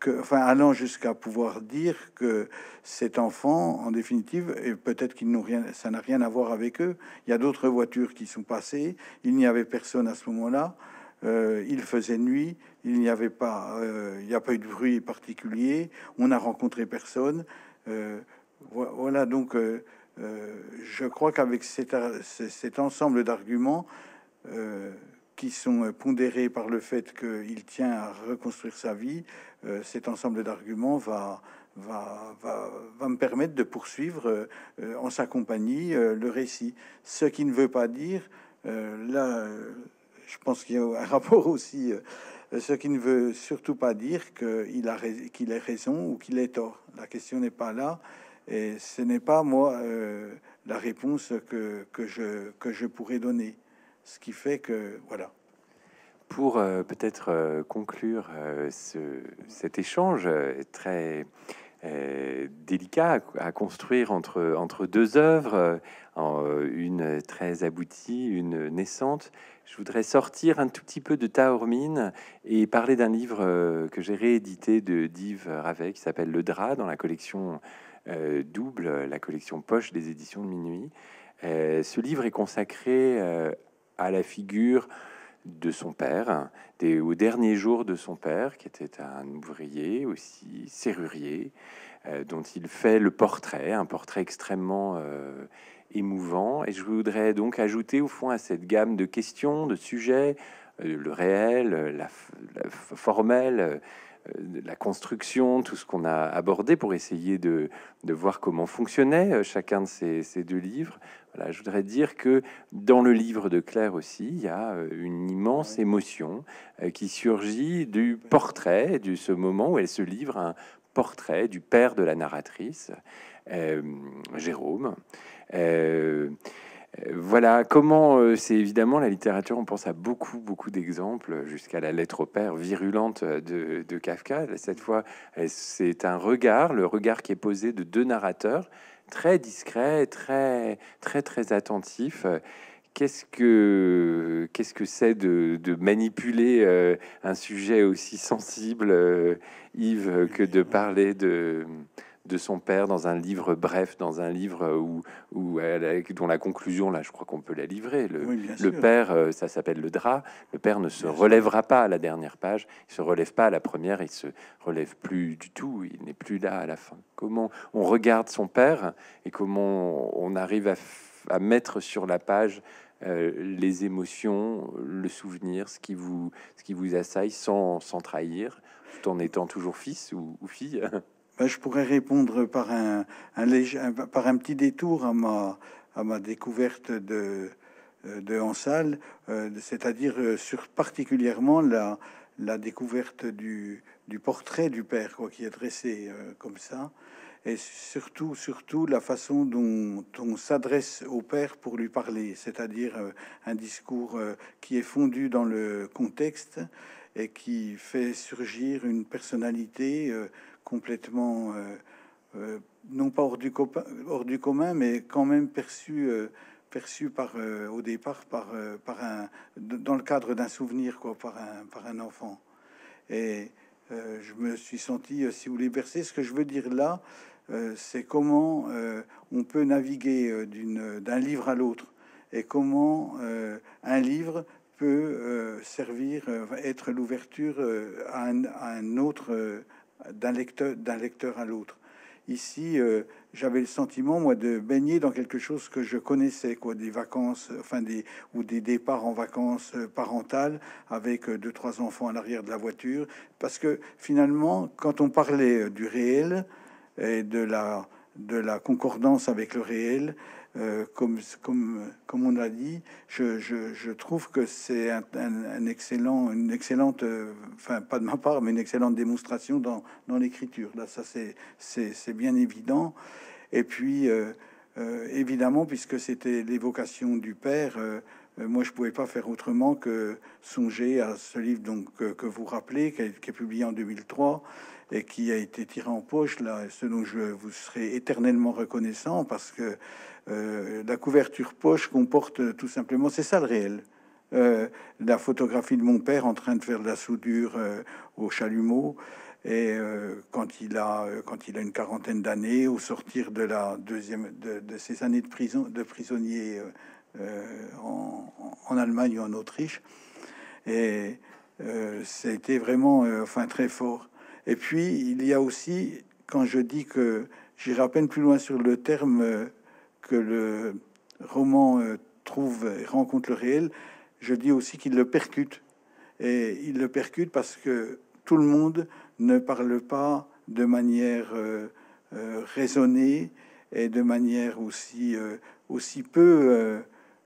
que, enfin, allant jusqu'à pouvoir dire que cet enfant, en définitive, et peut-être qu'ils n'ont rien, ça n'a rien à voir avec eux. Il y a d'autres voitures qui sont passées. Il n'y avait personne à ce moment-là. il faisait nuit il n'y avait pas, euh, il n'y a pas eu de bruit particulier, on n'a rencontré personne. Euh, voilà, donc euh, je crois qu'avec cet, ensemble d'arguments qui sont pondérés par le fait qu'il tient à reconstruire sa vie, cet ensemble d'arguments va, me permettre de poursuivre en sa compagnie le récit. Ce qui ne veut pas dire, là, je pense qu'il y a un rapport aussi euh, ce qui ne veut surtout pas dire qu'il a qu'il ait raison ou qu'il ait tort. La question n'est pas là, et ce n'est pas moi euh, la réponse que, que, je, que je pourrais donner. Ce qui fait que voilà. Pour euh, peut-être conclure ce, cet échange très délicat à construire entre, entre deux œuvres, une très aboutie, une naissante, je voudrais sortir un tout petit peu de Taormine et parler d'un livre euh, que j'ai réédité de Dive Ravet qui s'appelle Le Drap dans la collection euh, double, la collection poche des éditions de Minuit. Euh, ce livre est consacré à la figure de son père, des, aux derniers jours de son père, qui était un ouvrier aussi, serrurier, dont il fait le portrait, un portrait extrêmement émouvant. Et je voudrais donc ajouter au fond à cette gamme de questions, de sujets, euh, le réel, la, formelle, euh, la construction, tout ce qu'on a abordé pour essayer de, voir comment fonctionnait euh, chacun de ces, deux livres. Voilà, je voudrais dire que dans le livre de Claire aussi, il y a une immense émotion qui surgit du portrait, de ce moment où elle se livre un portrait du père de la narratrice, Jérôme. Euh, euh, voilà comment euh, c'est évidemment la littérature. On pense à beaucoup, beaucoup d'exemples, jusqu'à la lettre au père virulente de, Kafka. Cette fois, c'est un regard, le regard qui est posé de deux narrateurs, très discrets très, très, très attentifs. Qu'est-ce que qu'est-ce que c'est de, manipuler un sujet aussi sensible, Yves, que de parler de de son père dans un livre bref, dans un livre euh, où, où elle, dont la conclusion, là, je crois qu'on peut la livrer. Le, père, euh, ça s'appelle le drap. Le père ne se relèvera pas à la dernière page, il se relève pas à la première, il se relève plus du tout, il n'est plus là à la fin. Comment on regarde son père et comment on arrive à, mettre sur la page euh, les émotions, le souvenir, ce qui vous, ce qui vous assaille sans, sans trahir, tout en étant toujours fils ou fille. Ben, je pourrais répondre par un, léger, par un petit détour à ma, à ma découverte de, euh, de Hansal, euh, c'est-à-dire euh, sur particulièrement la, découverte du, portrait du père, qui est dressé comme ça, et surtout, surtout la façon dont on s'adresse au père pour lui parler, c'est-à-dire un discours qui est fondu dans le contexte et qui fait surgir une personnalité complètement, euh, euh, non pas hors du, hors du, commun, mais quand même perçu, euh, perçu par, au départ par, par un, dans le cadre d'un souvenir quoi, par, un, par un enfant. Et je me suis senti, si vous voulez, bercé. Ce que je veux dire là, c'est comment on peut naviguer d'un livre à l'autre et comment un livre peut servir, être l'ouverture à, un autre d'un lecteur, à l'autre. Ici, euh, j'avais le sentiment, moi, de baigner dans quelque chose que je connaissais, quoi, des vacances, euh, ou des départs en vacances euh, parentales avec deux, trois enfants à l'arrière de la voiture. Parce que finalement, quand on parlait du réel et de la concordance avec le réel, euh, comme, comme, comme on a dit, je, trouve que c'est un, excellent, une excellente, euh, enfin pas de ma part, mais une excellente démonstration dans, l'écriture. Là, ça c'est bien évident. Et puis, euh, évidemment, puisque c'était l'évocation du père, euh, moi, je ne pouvais pas faire autrement que songer à ce livre donc, que, vous rappelez, qui est, publié en 2003 et qui a été tiré en poche, là, ce dont je vous serai éternellement reconnaissant, parce que euh, la couverture poche comporte euh, tout simplement, c'est ça le réel. la photographie de mon père en train de faire de la soudure au chalumeau. Et quand, il a, quand il a une quarantaine d'années, au sortir de la deuxième de, de ses années de prison, de prisonnier euh, en, Allemagne ou en Autriche. Et euh, ça a été vraiment euh, enfin, très fort. Et puis, il y a aussi, quand je dis que j'irai à peine plus loin sur le terme que le roman trouve, rencontre le réel, je dis aussi qu'il le percute. Et il le percute parce que tout le monde ne parle pas de manière raisonnée et de manière aussi, aussi peu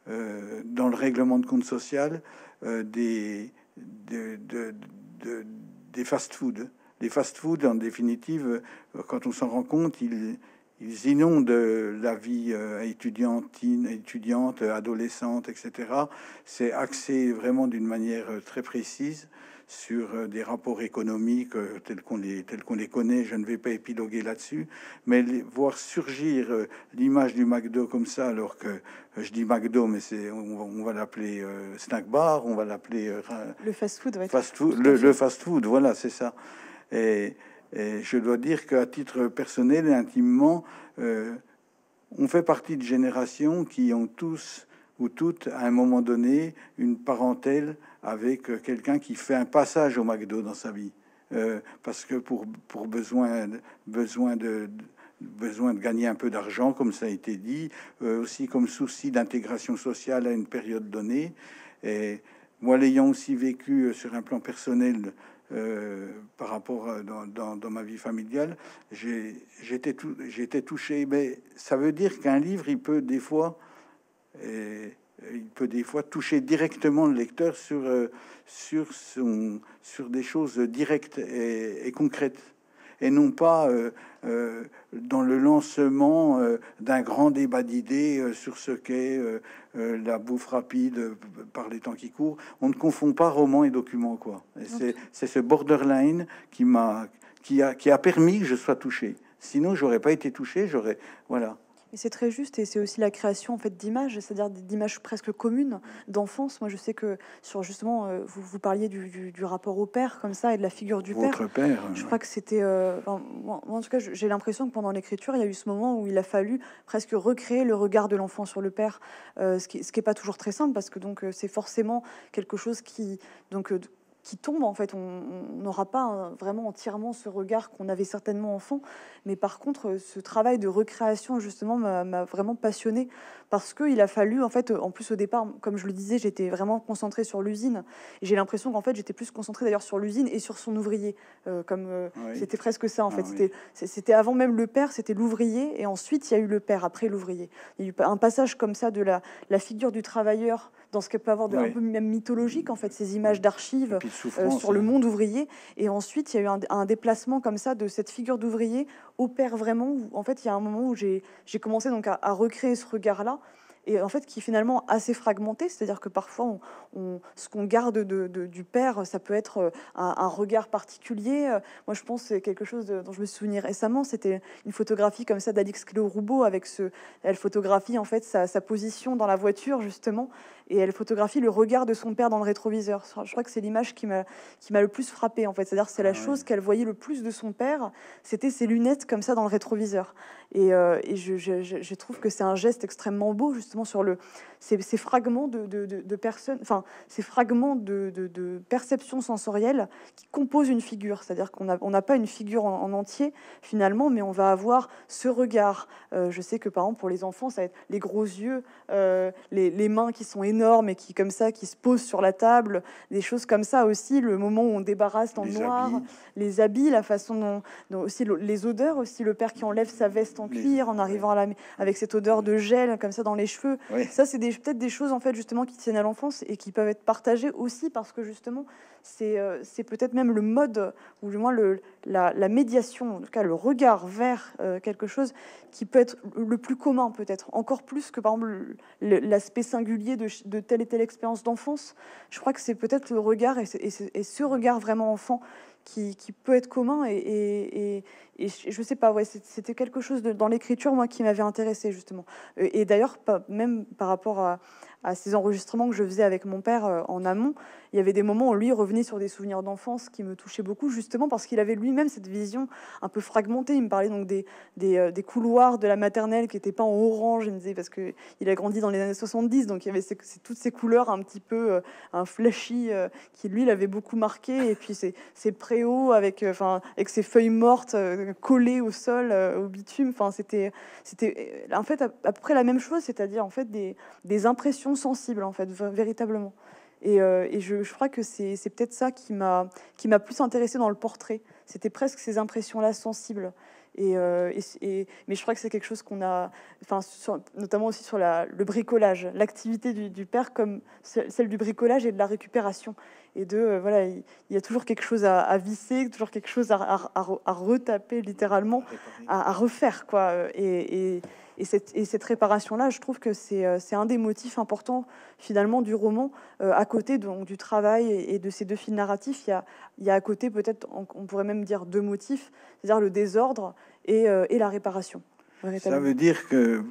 euh, dans le règlement de compte social euh, des, des fast-foods. Les fast-foods, en définitive, euh, quand on s'en rend compte, ils, inondent la vie étudiantine, étudiante, adolescente, etc. C'est axé vraiment d'une manière très précise sur euh, des rapports économiques euh, tels qu'on les, connaît. Je ne vais pas épiloguer là-dessus, mais voir surgir euh, l'image du McDo comme ça, alors que je dis McDo, mais c'est, on, va, l'appeler snack bar, on va l'appeler le fast-food. le, fast-food, voilà, c'est ça. Et, je dois dire qu'à titre personnel et intimement, on fait partie de générations qui ont tous ou toutes, à un moment donné, une parentèle avec euh, quelqu'un qui fait un passage au McDo dans sa vie, euh, parce que pour, pour besoin, besoin de, besoin de gagner un peu d'argent, comme ça a été dit, euh, aussi comme souci d'intégration sociale à une période donnée. Et moi, l'ayant aussi vécu sur un plan personnel par rapport à, dans, dans, ma vie familiale, j'étais touché. Mais ça veut dire qu'un livre, il peut des fois, et euh, il peut des fois toucher directement le lecteur sur, euh, sur, sur des choses directes et, concrètes et non pas euh, dans le lancement d'un grand débat d'idées sur ce qu'est la bouffe rapide par les temps qui courent. On ne confond pas roman et document, quoi. c'est ce borderline qui m'a qui a, qui a permis que je sois touché. Sinon, j'aurais pas été touché. J'aurais voilà c'est très juste et c'est aussi la création en fait d'images, c'est-à-dire d'images presque communes d'enfance. Moi, je sais que sur justement, euh, vous, vous parliez du, rapport au père comme ça et de la figure du Votre père. père. Hein. Je crois que c'était. Euh, en tout cas, j'ai l'impression que pendant l'écriture, il y a eu ce moment où il a fallu presque recréer le regard de l'enfant sur le père, euh, ce qui n'est ce qui pas toujours très simple parce que donc c'est forcément quelque chose qui donc qui tombe en fait. On n'aura pas hein, vraiment entièrement ce regard qu'on avait certainement enfant, mais par contre, euh, ce travail de recréation justement m'a vraiment passionné parce qu'il a fallu, en fait, en plus au départ, comme je le disais, j'étais vraiment concentrée sur l'usine. J'ai l'impression qu'en fait, j'étais plus concentrée d'ailleurs sur l'usine et sur son ouvrier. Euh, comme euh, ah c'était presque ça, en ah fait. C'était avant même le père, c'était l'ouvrier, et ensuite il y a eu le père après l'ouvrier. Il y a eu un passage comme ça de la, figure du travailleur dans ce qu'elle peut avoir de un peu même mythologique en fait ces images d'archives euh, sur le monde ouvrier et ensuite il y a eu un, déplacement comme ça de cette figure d'ouvrier au père vraiment en fait il y a un moment où j'ai commencé donc à, recréer ce regard là et en fait qui est finalement assez fragmenté, c'est-à-dire que parfois on, ce qu'on garde de, du père, ça peut être euh, un, regard particulier. Euh, moi je pense que quelque chose dont je me souviens récemment, c'était une photographie comme ça d'Alix Cléo Roubaud avec ce, elle photographie en fait sa, position dans la voiture justement et elle photographie le regard de son père dans le rétroviseur. Je crois que c'est l'image qui m'a qui m'a le plus frappé en fait. C'est-à-dire c'est la ah chose qu'elle voyait le plus de son père, c'était ses lunettes comme ça dans le rétroviseur. Et, euh, je, je, trouve que c'est un geste extrêmement beau justement sur le, ces, fragments de, personnes, enfin ces fragments de, perception sensorielle qui composent une figure. C'est-à-dire qu'on n'a pas une figure en, entier finalement, mais on va avoir ce regard. Euh, je sais que par exemple pour les enfants, ça va être les gros yeux, euh, les, mains qui sont énormes et qui comme ça, qui se posent sur la table, des choses comme ça aussi. Le moment où on débarrasse en les noir, les habits, la façon dont, aussi les odeurs aussi. Le père qui enlève sa veste en cuir en arrivant à la, avec cette odeur de gel comme ça dans les cheveux ça, c'est peut-être des choses en fait justement qui tiennent à l'enfance et qui peuvent être partagées aussi parce que justement, c'est euh, peut-être même le mode ou du moins le, la, médiation, en tout cas le regard vers euh, quelque chose qui peut être le plus commun peut-être, encore plus que par exemple l'aspect singulier de, telle et telle expérience d'enfance. Je crois que c'est peut-être le regard et, et ce regard vraiment enfant qui, peut être commun. Et, je ne je sais pas, ouais, c'était quelque chose dans l'écriture, moi, qui m'avait intéressé, justement. Euh, et, d'ailleurs, même par rapport à, à ces enregistrements que je faisais avec mon père euh, en amont, il y avait des moments où lui revenait sur des souvenirs d'enfance qui me touchaient beaucoup, justement parce qu'il avait lui-même cette vision un peu fragmentée. Il me parlait donc des, des, euh, couloirs de la maternelle qui n'étaient pas en orange, il me disait, parce qu'il a grandi dans les années 70, donc il y avait toutes ces couleurs un petit peu euh, un flashy qui, lui, l'avait beaucoup marqué. Et puis ces, ces préaux avec, enfin avec ses feuilles mortes collées au sol, au bitume, enfin c'était en fait à, peu près la même chose, c'est-à-dire en fait des, des impressions sensible en fait, véritablement. Et, euh, je, crois que c'est peut-être ça qui m'a plus intéressé dans le portrait. C'était presque ces impressions-là sensibles. Euh, et, mais je crois que c'est quelque chose qu'on a, enfin, notamment aussi sur le bricolage, l'activité du, père comme celle du bricolage et de la récupération. Et de, euh, voilà, il, y a toujours quelque chose à, visser, toujours quelque chose à, retaper littéralement, à, refaire, quoi. Et, et cette, réparation-là, je trouve que euh, c'est un des motifs importants finalement du roman. Euh, à côté donc, du travail et, de ces deux fils narratifs, il y a, à côté peut-être, on, pourrait même dire deux motifs, c'est-à-dire le désordre et, euh, la réparation. Ça veut dire que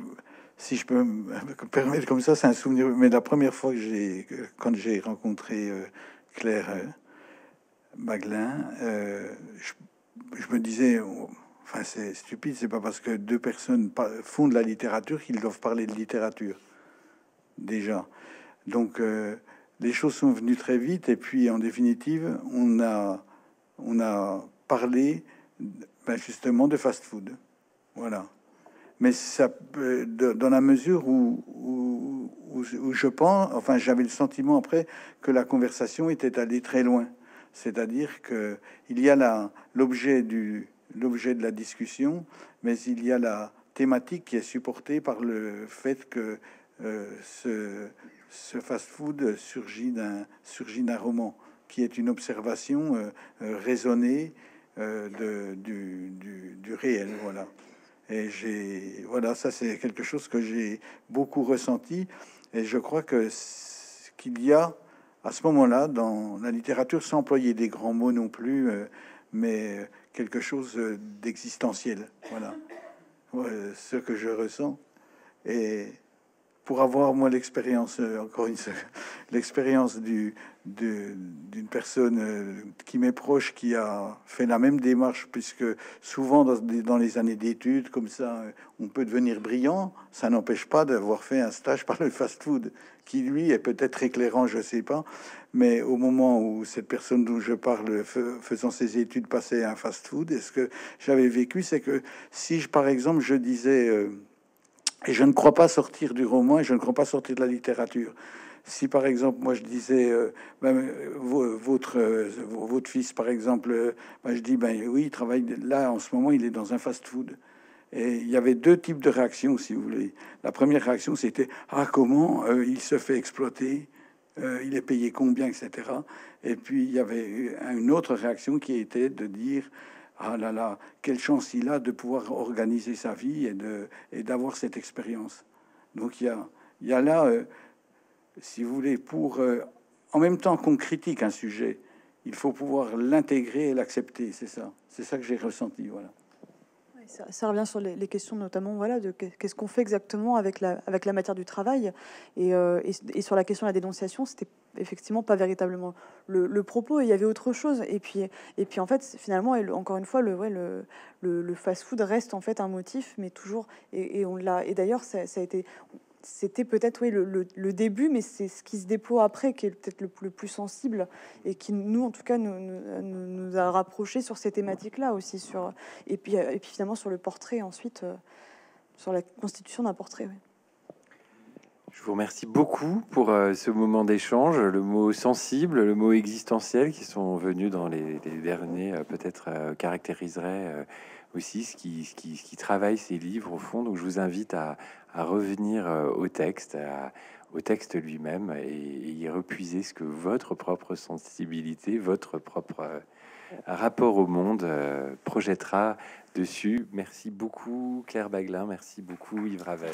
si je peux me permettre comme ça, c'est un souvenir. Mais la première fois que j'ai, quand j'ai rencontré Claire Maglin, je, me disais, c'est stupide, c'est pas parce que deux personnes font de la littérature qu'ils doivent parler de littérature, déjà. Donc, euh, les choses sont venues très vite, et puis en définitive, on a, on a parlé ben, justement de fast-food. Voilà. Mais ça, dans la mesure où, je pense, enfin, j'avais le sentiment après que la conversation était allée très loin. C'est-à-dire qu'il y a l'objet du, l'objet de la discussion, mais il y a la thématique qui est supportée par le fait que euh, ce, ce fast-food surgit d'un surgit roman qui est une observation euh, euh, raisonnée de, du, du, réel, voilà. Et j'ai voilà, ça c'est quelque chose que j'ai beaucoup ressenti, et je crois que qu'il y a à ce moment-là dans la littérature, sans employer des grands mots non plus, mais quelque chose euh, d'existentiel. Voilà euh, ce que je ressens. Et pour avoir moi l'expérience, euh, encore une l'expérience d'une personne qui m'est proche, qui a fait la même démarche, puisque souvent dans, dans les années d'études, comme ça, on peut devenir brillant, ça n'empêche pas d'avoir fait un stage par le fast-food, qui lui est peut-être éclairant, je ne sais pas, mais au moment où cette personne dont je parle, faisant ses études, passait à un fast-food, et ce que j'avais vécu, c'est que si, je, par exemple, je disais, euh, et je ne crois pas sortir du roman, et je ne crois pas sortir de la littérature, si par exemple moi je disais euh, ben, votre euh, votre fils par exemple ben, je dis ben oui il travaille là en ce moment il est dans un fast food et il y avait deux types de réactions si vous voulez la première réaction c'était ah comment il se fait exploiter euh, il est payé combien, etc. Et puis il y avait une autre réaction qui était de dire ah là là, quelle chance il a de pouvoir organiser sa vie et de et d'avoir cette expérience. Donc il y a, là, euh, si vous voulez, pour euh, en même temps qu'on critique un sujet, il faut pouvoir l'intégrer et l'accepter. C'est ça, c'est ça que j'ai ressenti. Voilà ça, revient sur les, questions notamment voilà, de qu'est-ce qu'on fait exactement avec la, avec la matière du travail. Et, euh, sur la question de la dénonciation, c'était effectivement pas véritablement le, propos. Il y avait autre chose. Et puis, et puis en fait, finalement, encore une fois, le, ouais, le, le fast-food reste en fait un motif, mais toujours. Et, on l'a. Et d'ailleurs, ça, ça a été c'était peut-être oui, le, le, début, mais c'est ce qui se déploie après qui est peut-être le, plus sensible et qui, nous, en tout cas, nous, nous, a rapprochés sur ces thématiques-là aussi. Sur, et, puis, et puis finalement sur le portrait ensuite, euh, sur la constitution d'un portrait. Je vous remercie beaucoup pour euh, ce moment d'échange, le mot sensible, le mot existentiel qui sont venus dans les, derniers, euh, peut-être caractériseraient caractériserait aussi ce qui, qui, ce qui, travaille ces livres au fond. Donc je vous invite à, à revenir euh, au texte, au texte lui-même et, y repuiser ce que votre propre sensibilité, votre propre euh, rapport au monde euh, projettera dessus. Merci beaucoup Claire Baglin, merci beaucoup Yves Ravel.